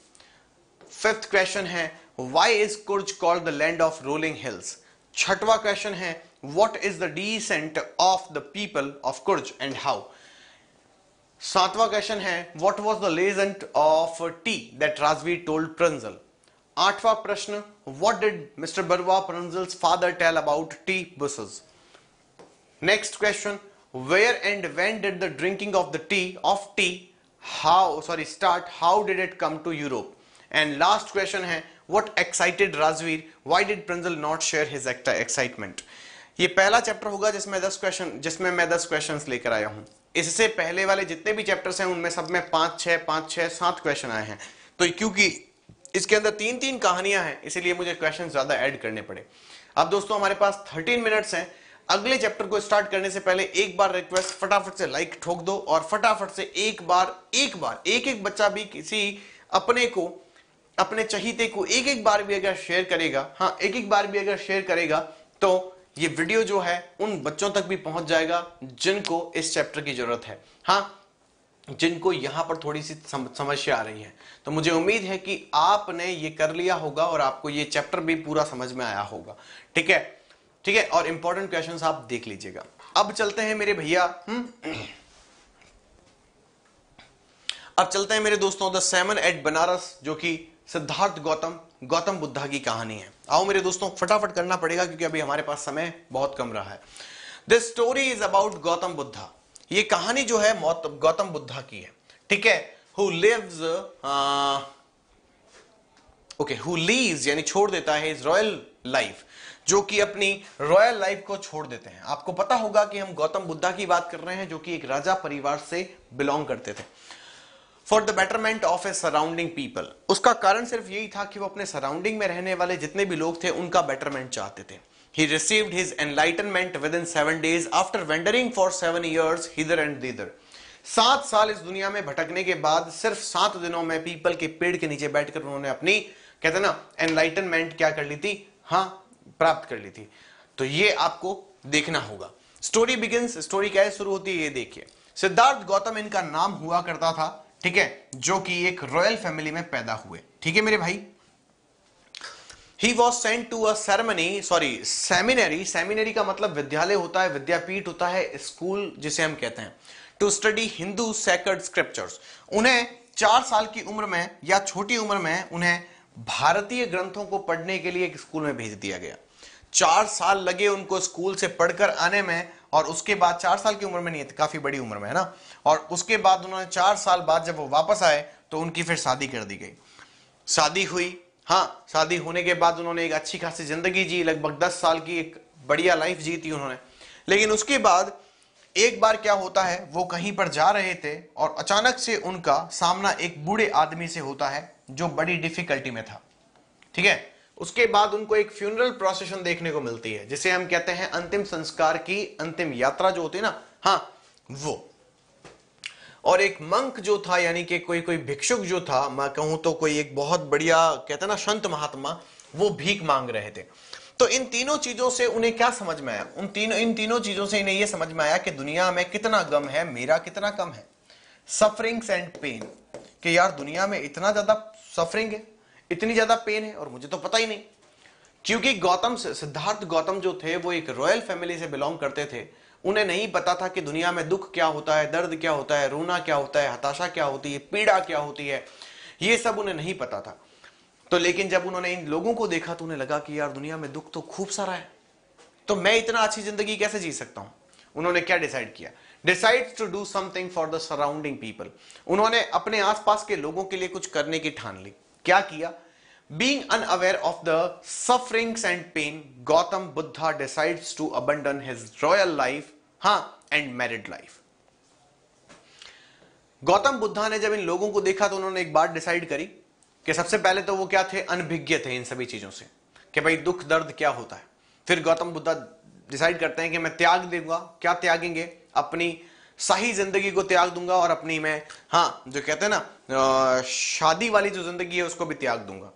fifth question है why is Coorg called the land of rolling hills छठवा question है what is the descent of the people of Kurj and how. सातवां question है what was the legend of tea that Rajveer told Pranjal आठवां प्रश्न what did mister Barua Pranjal's father tell about tea bushes next question where and when did the drinking of the tea of tea how sorry start how did it come to europe and last question is what excited Razvi? why did prinzel not share his excitement ये पहला chapter होगा जिसमें दस question जिसमें मैं दस question लेकर आया हूँ इससे पहले वाले जितने भी चैप्टर्स हैं उनमें सब में पांच छह पांच छह सात क्वेश्चन आए हैं तो क्योंकि इसके अंदर तीन तीन कहानियां हैं इसीलिए मुझे क्वेश्चन ज़्यादा ऐड करने पड़े अब दोस्तों हमारे पास थर्टीन मिनट्स हैं अगले चैप्टर को स्टार्ट करने से पहले एक बार रिक्वेस्ट फटाफट से लाइक ठोक दो और फटाफट से एक बार एक बार एक एक बच्चा भी किसी अपने को अपने चहीते को एक एक बार भी अगर शेयर करेगा हाँ एक एक बार भी अगर शेयर करेगा तो ये वीडियो जो है उन बच्चों तक भी पहुंच जाएगा जिनको इस चैप्टर की जरूरत है हाँ जिनको यहां पर थोड़ी सी समस्या आ रही है तो मुझे उम्मीद है कि आपने ये कर लिया होगा और आपको ये चैप्टर भी पूरा समझ में आया होगा ठीक है ठीक है और इंपॉर्टेंट क्वेश्चन आप देख लीजिएगा अब चलते हैं मेरे भैया हम्म। अब चलते हैं मेरे दोस्तों द सेवन एट बनारस जो कि सिद्धार्थ गौतम गौतम बुद्धा की कहानी है आओ मेरे दोस्तों फटाफट करना पड़ेगा क्योंकि अभी हमारे पास समय बहुत कम रहा है this story is about Gautam Buddha ये कहानी जो है गौतम बुद्धा की है ठीक है who lives okay who leaves यानी छोड़ देता है इज रॉयल लाइफ जो कि अपनी रॉयल लाइफ को छोड़ देते हैं आपको पता होगा कि हम गौतम बुद्धा की बात कर रहे हैं जो कि एक राजा परिवार से बिलोंग करते थे for the betterment of a surrounding people उसका कारण सिर्फ यही था कि वो अपने सराउंडिंग में रहने वाले जितने भी लोग थे उनका बेटरमेंट चाहते थे He received his enlightenment within seven days after wandering for seven years hither and thither. सात साल इस दुनिया में भटकने के बाद सिर्फ सात दिनों में पीपल के पेड़ के नीचे बैठकर उन्होंने अपनी कहते ना एनलाइटनमेंट क्या कर ली थी हाँ प्राप्त कर ली थी तो ये आपको देखना होगा स्टोरी बिगिंस स्टोरी क्या शुरू होती है ये देखिए सिद्धार्थ गौतम इनका नाम हुआ करता था ठीक है जो कि एक रॉयल फैमिली में पैदा हुए ठीक है मेरे भाई he was sent to Armenia sorry seminary seminary का मतलब विद्यालय होता है विद्यापीठ होता है स्कूल जिसे हम कहते हैं to study Hindu sacred scriptures उन्हें चार साल की उम्र में या छोटी उम्र में उन्हें भारतीय ग्रंथों को पढ़ने के लिए एक स्कूल में भेज दिया गया चार साल लगे उनको स्कूल से पढ़कर आने में और उसके बाद चार साल की उम्र में नहीं काफ़ी बड़ी उम्र में है ना और उसके बाद उन्होंने चार साल बाद जब वो वापस आए तो उनकी फिर शादी कर दी गई शादी हुई हाँ शादी होने के बाद उन्होंने एक अच्छी खासी ज़िंदगी जी लगभग दस साल की एक बढ़िया लाइफ जी थी उन्होंने लेकिन उसके बाद एक बार क्या होता है वो कहीं पर जा रहे थे और अचानक से उनका सामना एक बूढ़े आदमी से होता है जो बड़ी डिफिकल्टी में था ठीक है उसके बाद उनको एक फ्यूनरल प्रोसेशन देखने को मिलती है जिसे हम कहते हैं अंतिम संस्कार की अंतिम यात्रा जो होती है ना हाँ वो और एक मंक जो था यानी कि कोई कोई भिक्षुक जो था मैं कहूं तो कोई एक बहुत बढ़िया कहते हैं ना संत महात्मा वो भीख मांग रहे थे तो इन तीनों चीजों से उन्हें क्या समझ में आया उन तीनों इन तीनों चीजों से इन्हें यह समझ में आया कि दुनिया में कितना गम है मेरा कितना कम है सफरिंग्स एंड पेन कि यार दुनिया में इतना ज्यादा सफरिंग है इतनी ज्यादा पेन है और मुझे तो पता ही नहीं क्योंकि गौतम सिद्धार्थ गौतम जो थे वो एक रॉयल फैमिली से बिलोंग करते थे उन्हें नहीं पता था कि दुनिया में दुख क्या होता है दर्द क्या होता है रोना क्या होता है हताशा क्या होती है पीड़ा क्या होती है ये सब उन्हें नहीं पता था तो लेकिन जब उन्होंने इन लोगों को देखा तो उन्हें लगा कि यार दुनिया में दुख तो खूब सारा है तो मैं इतना अच्छी जिंदगी कैसे जी सकता हूं उन्होंने क्या डिसाइड किया decide to do something for the surrounding people उन्होंने अपने आसपास के लोगों के लिए कुछ करने की ठान ली क्या किया Being unaware of the sufferings and pain, Gautam Buddha decides to abandon his royal life हाँ and married life Gautam Buddha ने जब इन लोगों को देखा तो उन्होंने एक बात डिसाइड करी कि सबसे पहले तो वो क्या थे अनभिज्ञ थे इन सभी चीजों से कि भाई दुख दर्द क्या होता है फिर गौतम बुद्धा डिसाइड करते हैं कि मैं त्याग दूंगा क्या त्यागेंगे अपनी सही जिंदगी को त्याग दूंगा और अपनी मैं हाँ जो कहते हैं ना शादी वाली जो जिंदगी है उसको भी त्याग दूंगा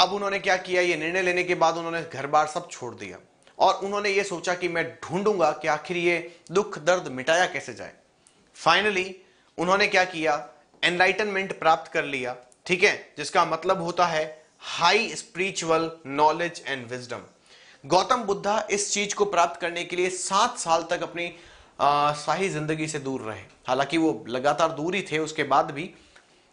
अब उन्होंने क्या किया ये निर्णय लेने के बाद उन्होंने घर बार सब छोड़ दिया और उन्होंने ये सोचा कि मैं ढूंढूंगा कि आखिर ये दुख दर्द मिटाया कैसे जाए फाइनली उन्होंने क्या किया एनलाइटनमेंट प्राप्त कर लिया ठीक है जिसका मतलब होता है high spiritual knowledge and wisdom Gautam Buddha इस चीज को प्राप्त करने के लिए सात साल तक अपनी शाही जिंदगी से दूर रहे हालांकि वो लगातार दूर ही थे उसके बाद भी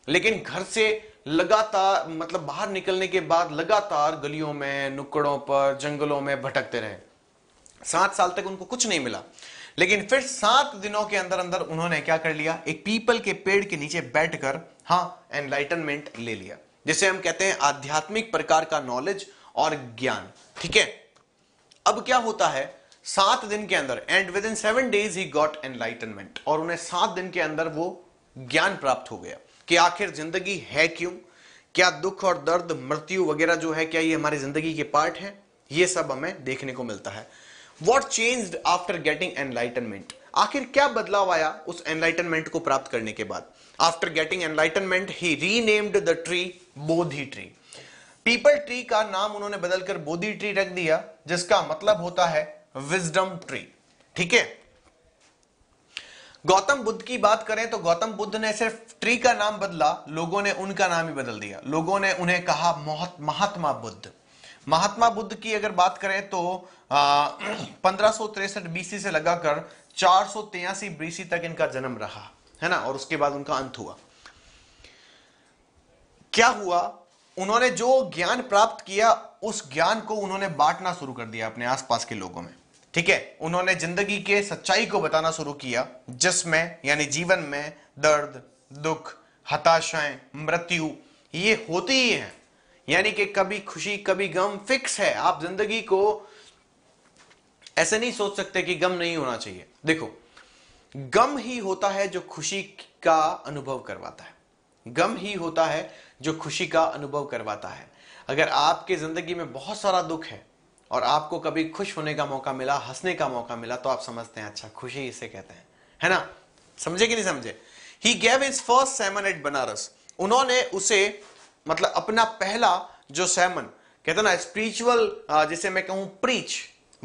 लेकिन घर से लगातार मतलब बाहर निकलने के बाद लगातार गलियों में नुक्कड़ों पर जंगलों में भटकते रहे सात साल तक उनको कुछ नहीं मिला लेकिन फिर सात दिनों के अंदर अंदर उन्होंने क्या कर लिया एक पीपल के पेड़ के नीचे बैठकर हाँ एनलाइटनमेंट ले लिया जिसे हम कहते हैं आध्यात्मिक प्रकार का नॉलेज और ज्ञान ठीक है अब क्या होता है सात दिन के अंदर and within seven days he got enlightenment और उन्हें सात दिन के अंदर वो ज्ञान प्राप्त हो गया कि आखिर जिंदगी है क्यों क्या दुख और दर्द मृत्यु वगैरह जो है क्या ये हमारी जिंदगी के पार्ट है ये सब हमें देखने को मिलता है what change after getting enlightenment आखिर क्या बदलाव आया उस एनलाइटनमेंट को प्राप्त करने के बाद after getting enlightenment he renamed the tree Bodhi tree peepal tree का नाम उन्होंने बदलकर बोधी ट्री रख दिया जिसका मतलब होता है विजडम ट्री ठीक है गौतम बुद्ध की बात करें तो गौतम बुद्ध ने सिर्फ ट्री का नाम बदला लोगों ने उनका नाम ही बदल दिया लोगों ने उन्हें कहा महात्मा बुद्ध महात्मा बुद्ध की अगर बात करें तो <clears throat> पंद्रह सो तिरसठ बीसी से लगाकर चार सौ तिरासी बीसी तक इनका जन्म रहा है ना और उसके बाद उनका अंत हुआ क्या हुआ उन्होंने जो ज्ञान प्राप्त किया उस ज्ञान को उन्होंने बांटना शुरू कर दिया अपने आसपास के लोगों में ठीक है उन्होंने जिंदगी के सच्चाई को बताना शुरू किया जिसमें यानी जीवन में दर्द दुख हताशाएं मृत्यु ये होती ही है यानी कि कभी खुशी कभी गम फिक्स है आप जिंदगी को ऐसे नहीं सोच सकते कि गम नहीं होना चाहिए देखो गम ही होता है जो खुशी का अनुभव करवाता है गम ही होता है जो खुशी का अनुभव करवाता है अगर आपके जिंदगी में बहुत सारा दुख है और आपको कभी खुश होने का मौका मिला हंसने का मौका मिला तो आप समझते हैं अच्छा खुशी इसे कहते हैं है ना समझे कि नहीं समझे he gave his first sermon at Banaras उन्होंने उसे मतलब अपना पहला जो सैमन कहते ना स्पिरिचुअल जिसे मैं कहूं प्रीच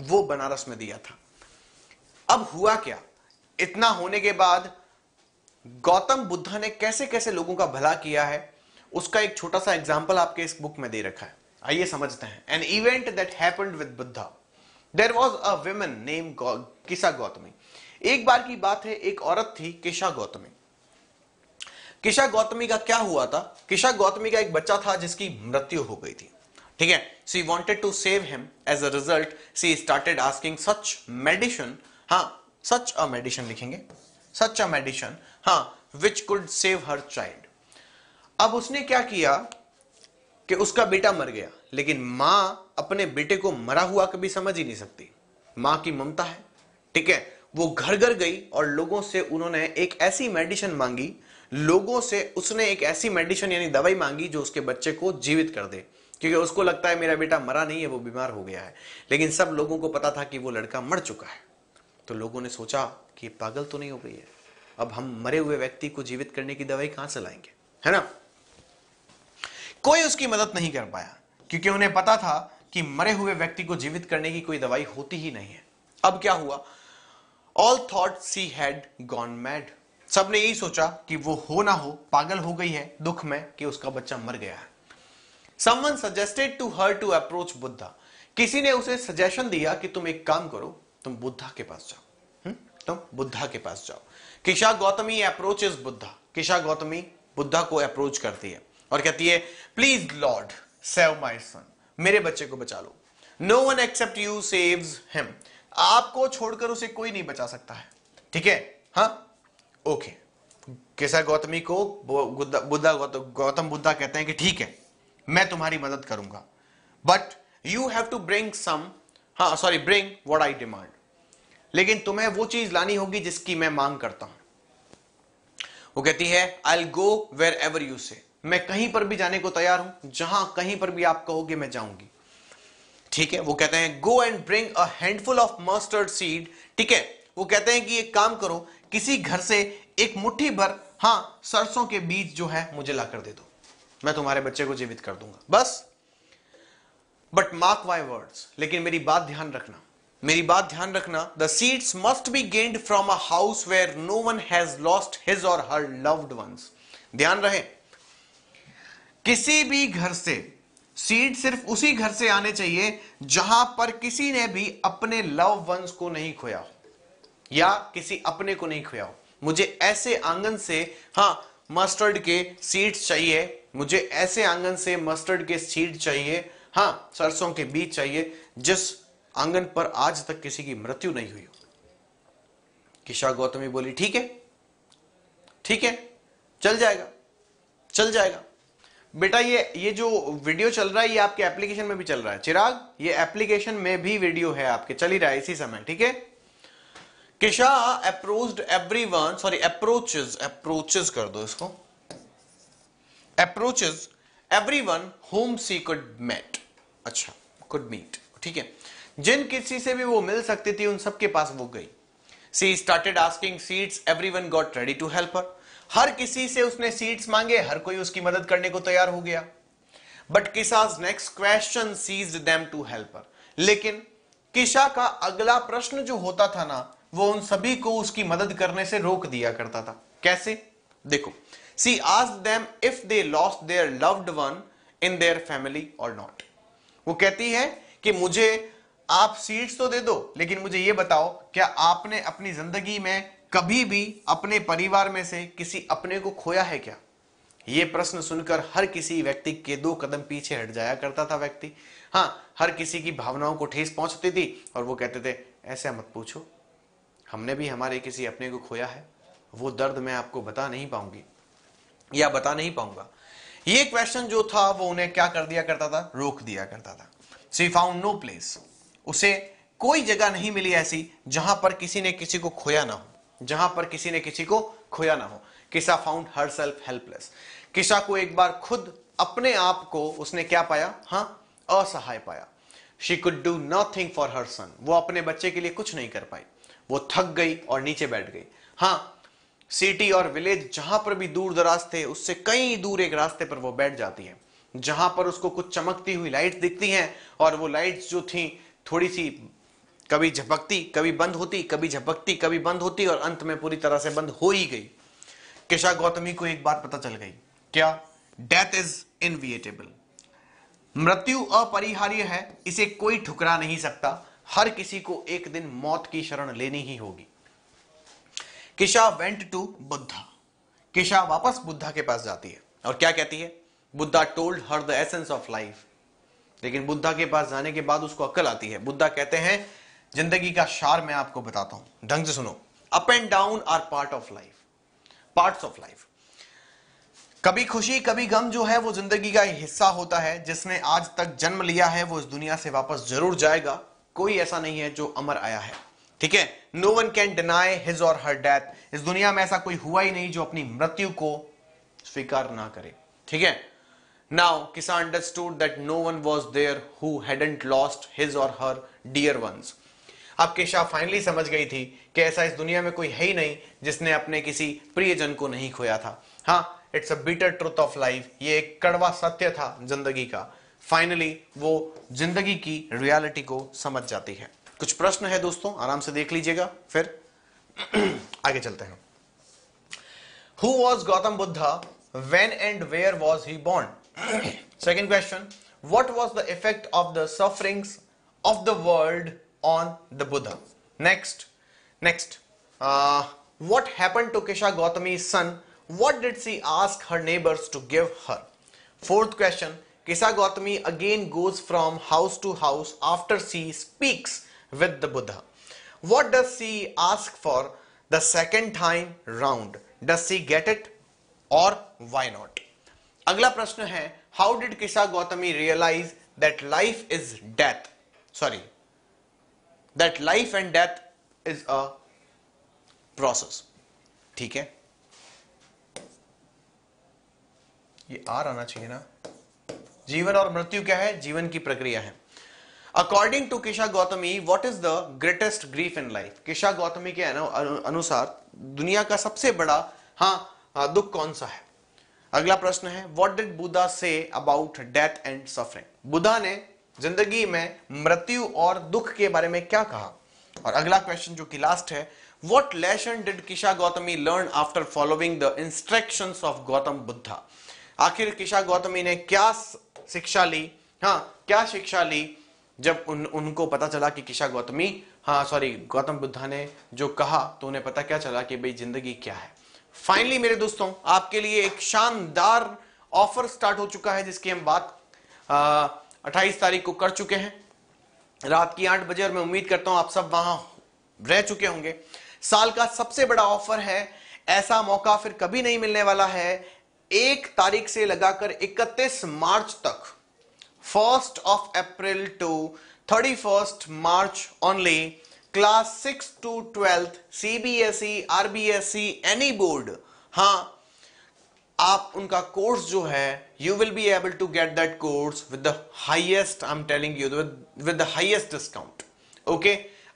वो बनारस में दिया था अब हुआ क्या इतना होने के बाद गौतम बुद्धा ने कैसे कैसे लोगों का भला किया है उसका एक छोटा सा एग्जाम्पल आपके इस बुक में दे रखा है आइए समझते हैं an event that happened with Buddha there was a woman name Kisa Gotami एक बार की बात है एक औरत थी किशा गौतमी किशा गौतमी का क्या हुआ था किशा गौतमी का एक बच्चा था जिसकी मृत्यु हो गई थी ठीक है she wanted to save him as a result she started asking such medicine हाँ सच अ मेडिशन लिखेंगे सच अ मेडिशन हाँ which could save her child अब उसने क्या किया कि उसका बेटा मर गया लेकिन माँ अपने बेटे को मरा हुआ कभी समझ ही नहीं सकती माँ की ममता है ठीक है वो घर घर गई और लोगों से उन्होंने एक ऐसी मेडिसिन मांगी लोगों से उसने एक ऐसी मेडिसिन यानी दवाई मांगी जो उसके बच्चे को जीवित कर दे क्योंकि उसको लगता है मेरा बेटा मरा नहीं है वो बीमार हो गया है लेकिन सब लोगों को पता था कि वो लड़का मर चुका है तो लोगों ने सोचा कि पागल तो नहीं हो गई है अब हम मरे हुए व्यक्ति को जीवित करने की दवाई कहां से लाएंगे है ना कोई उसकी मदद नहीं कर पाया क्योंकि उन्हें पता था कि मरे हुए व्यक्ति को जीवित करने की कोई दवाई होती ही नहीं है अब क्या हुआ all thought she had gone mad सबने यही सोचा कि वो हो ना हो पागल हो गई है दुख में कि उसका बच्चा मर गया है someone suggested to her to approach Buddha किसी ने उसे सजेशन दिया कि तुम एक काम करो तुम बुद्धा के पास जाओ हम्म? तुम बुद्धा के पास जाओ किशा गौतमी अप्रोच इज बुद्धा किशा गौतमी बुद्धा को अप्रोच करती है और कहती है please lord save my son मेरे बच्चे को बचा लो no one except you saves him आपको छोड़कर उसे कोई नहीं बचा सकता है ठीक है हाँ ओके केसर गौतमी को बुद्धा गौतम बुद्धा कहते हैं कि ठीक है मैं तुम्हारी मदद करूंगा but you have to bring some हाँ sorry bring what I demand लेकिन तुम्हें वो चीज लानी होगी जिसकी मैं मांग करता हूं वो कहती है I go wherever you say मैं कहीं पर भी जाने को तैयार हूं जहां कहीं पर भी आप कहोगे मैं जाऊंगी ठीक है वो कहते हैं go and bring a handful of mustard seed ठीक है वो कहते हैं कि एक काम करो किसी घर से एक मुट्ठी भर हां सरसों के बीज जो है मुझे ला कर दे दो मैं तुम्हारे बच्चे को जीवित कर दूंगा बस बट मार्क वाई वर्ड्स लेकिन मेरी बात ध्यान रखना मेरी बात ध्यान रखना the seeds must be gained from a house where no one has lost his or her loved ones ध्यान रहे किसी भी घर से सीड सिर्फ उसी घर से आने चाहिए जहां पर किसी ने भी अपने लव वंस को नहीं खोया या किसी अपने को नहीं खोया हो मुझे ऐसे आंगन से हाँ मस्टर्ड के सीड्स चाहिए मुझे ऐसे आंगन से मस्टर्ड के सीड चाहिए हाँ सरसों के बीज चाहिए जिस आंगन पर आज तक किसी की मृत्यु नहीं हुई हो किशा गौतमी बोली ठीक है ठीक है चल जाएगा चल जाएगा बेटा ये ये जो वीडियो चल रहा है ये आपके एप्लीकेशन में भी चल रहा है चिराग ये एप्लीकेशन में भी वीडियो है आपके चल ही रहा है इसी समय ठीक है Kisa everyone sorry approaches approaches कर दो इसको everyone home she could met अच्छा कुड मीट ठीक है जिन किसी से भी वो मिल सकती थी उन सबके पास वो गई she started asking seeds one got ready to help her हर किसी से उसने सीट्स मांगे हर कोई उसकी मदद करने को तैयार हो गया but Kisa's next question sees them to help her लेकिन किशा का अगला प्रश्न जो होता था ना वो उन सभी को उसकी मदद करने से रोक दिया करता था कैसे देखो सी आज them if they lost their loved one in their family or not वो कहती है कि मुझे आप सीट्स तो दे दो लेकिन मुझे ये बताओ क्या आपने अपनी जिंदगी में कभी भी अपने परिवार में से किसी अपने को खोया है क्या ये प्रश्न सुनकर हर किसी व्यक्ति के दो कदम पीछे हट जाया करता था व्यक्ति हाँ हर किसी की भावनाओं को ठेस पहुंचती थी और वो कहते थे ऐसा मत पूछो हमने भी हमारे किसी अपने को खोया है वो दर्द मैं आपको बता नहीं पाऊंगी या बता नहीं पाऊंगा ये क्वेश्चन जो था वो उन्हें क्या कर दिया करता था रोक दिया करता था सी फाउंड नो प्लेस उसे कोई जगह नहीं मिली ऐसी जहां पर किसी ने किसी को खोया ना हो जहां पर किसी ने किसी को खोया ना हो किसा फाउंड हर सेल्फ हेल्पलेस किसा को एक बार खुद अपने आप को उसने क्या पाया हाँ असहाय पाया she could do nothing for her son वो अपने बच्चे के लिए कुछ नहीं कर पाई वो थक गई और नीचे बैठ गई हाँ सिटी और विलेज जहां पर भी दूर दराज थे उससे कई दूर एक रास्ते पर वो बैठ जाती है जहां पर उसको कुछ चमकती हुई लाइट्स दिखती हैं और वो लाइट्स जो थी थोड़ी सी कभी झपकती कभी बंद होती कभी झपकती कभी बंद होती और अंत में पूरी तरह से बंद हो ही गई केशा गौतमी को एक बात पता चल गई क्या डेथ इज इनविएटेबल मृत्यु अपरिहार्य है इसे कोई ठुकरा नहीं सकता हर किसी को एक दिन मौत की शरण लेनी ही होगी किशा वेंट टू बुद्धा किशा वापस बुद्धा के पास जाती है और क्या कहती है Buddha told her the essence of life लेकिन बुद्धा के पास जाने के बाद उसको अक्ल आती है बुद्धा कहते हैं जिंदगी का शार मैं आपको बताता हूं ढंग से सुनो up and down are part of life part of life कभी खुशी कभी गम जो है वो जिंदगी का हिस्सा होता है जिसने आज तक जन्म लिया है वो इस दुनिया से वापस जरूर जाएगा कोई ऐसा नहीं है जो अमर आया है ठीक है no one can deny his or her death इस दुनिया में ऐसा कोई हुआ ही नहीं जो अपनी मृत्यु को स्वीकार ना करे ठीक है now Kisa understood that no one was there who hadn't lost his or her dear ones अब केशा फाइनली समझ गई थी कि ऐसा इस दुनिया में कोई है ही नहीं जिसने अपने किसी प्रियजन को नहीं खोया था हाँ it's a bitter truth of life ये एक कड़वा सत्य था जिंदगी का फाइनली वो जिंदगी की रियलिटी को समझ जाती है कुछ प्रश्न है दोस्तों आराम से देख लीजिएगा फिर <clears throat> आगे चलते हैं who was Gautam Buddha when and where was he बॉन्ड second question what was the effect of the sufferings of the world on the Buddha. Next, next, uh, what happened to Kesha Gautami's son? What did she ask her neighbors to give her? Fourth question, Kesha Gautami again goes from house to house after she speaks with the Buddha. What does she ask for the second time round? Does she get it or why not? अगला प्रश्न है how did Kisa Gotami realize that life is death sorry that life and death is a process ठीक है ये are आना चाहिए ना जीवन और मृत्यु क्या है जीवन की प्रक्रिया है according to Kisa Gotami what is the greatest grief in life Kisa Gotami के अनुसार दुनिया का सबसे बड़ा हाँ, हाँ दुख कौन सा है अगला प्रश्न है what did Buddha say about death and suffering Buddha ने जिंदगी में मृत्यु और दुख के बारे में क्या कहा और अगला क्वेश्चन जो कि लास्ट है what lesson did Kisa Gotami learn after following the instruction of Gautam Buddha आखिर किशा गौतमी ने क्या शिक्षा ली हाँ क्या शिक्षा ली जब उन उनको पता चला कि किशा गौतमी हाँ सॉरी गौतम बुद्धा ने जो कहा तो उन्हें पता क्या चला कि भाई जिंदगी क्या है फाइनली मेरे दोस्तों आपके लिए एक शानदार ऑफर स्टार्ट हो चुका है जिसकी हम बात आ, 28 तारीख को कर चुके हैं रात की आठ बजे और मैं उम्मीद करता हूं आप सब वहां रह चुके होंगे साल का सबसे बड़ा ऑफर है ऐसा मौका फिर कभी नहीं मिलने वाला है एक तारीख से लगाकर 31 मार्च तक first of April to thirty first March only class six to twelfth CBSE RBSE any board हाँ आप उनका कोर्स जो है you will be able to get that course with the highest I am telling you with the highest discount okay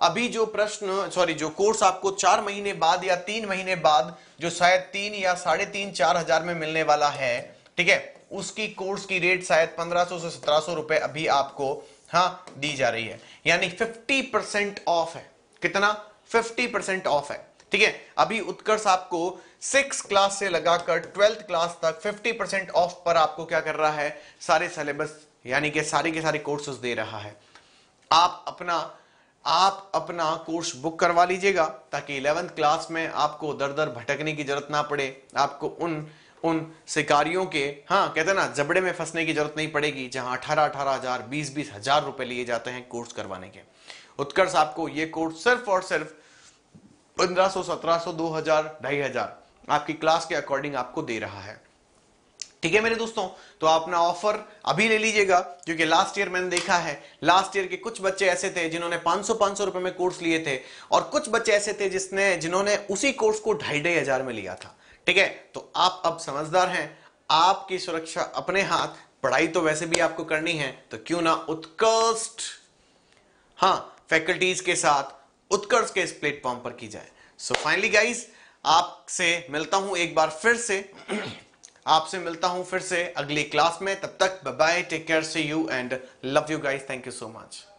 अभी जो प्रश्न sorry जो course आपको चार महीने बाद या तीन महीने बाद जो शायद तीन या साढ़े तीन चार हजार में मिलने वाला है ठीक है उसकी कोर्स की रेट शायद पंद्रह सौ से सत्रह सौ रुपए अभी आपको हाँ दी जा रही है यानी फिफ्टी परसेंट ऑफ है कितना फिफ्टी परसेंट ऑफ है ठीक है अभी उत्कर्ष आपको सिक्स क्लास से लगाकर ट्वेल्थ क्लास तक 50 परसेंट ऑफ पर आपको क्या कर रहा है सारे सिलेबस यानी कि सारे के सारे कोर्सेज दे रहा है आप अपना आप अपना कोर्स बुक करवा लीजिएगा ताकि इलेवेंथ क्लास में आपको दर दर भटकने की जरूरत ना पड़े आपको उन उन शिकारियों के हाँ कहते ना जबड़े में फंसने की जरूरत नहीं पड़ेगी जहां अठारह अठारह हजार बीस बीस हजार रुपए लिए जाते हैं कोर्स करवाने के उत्कर्ष आपको ये कोर्स सिर्फ और सिर्फ पंद्रह सो सत्रह दो हजार ढाई हजार आपकी क्लास के अकॉर्डिंग आपको दे रहा है ठीक है मेरे दोस्तों तो आप अपना ऑफर अभी ले लीजिएगा क्योंकि लास्ट ईयर मैंने देखा है लास्ट ईयर के कुछ बच्चे ऐसे थे जिन्होंने 500 500 रुपए में कोर्स लिए थे और कुछ बच्चे ऐसे थे जिसने जिन्होंने उसी कोर्स को ढाई ढाई हजार में लिया था ठीक है तो आप अब समझदार हैं आपकी सुरक्षा अपने हाथ पढ़ाई तो वैसे भी आपको करनी है तो क्यों ना उत्कृष्ट हाँ फैकल्टीज के साथ उत्कर्ष के इस प्लेटफॉर्म पर की जाए सो फाइनली गाइज आपसे मिलता हूं एक बार फिर से <clears throat> आपसे मिलता हूं फिर से अगली क्लास में तब तक bye take care see you and love you guys thank you so much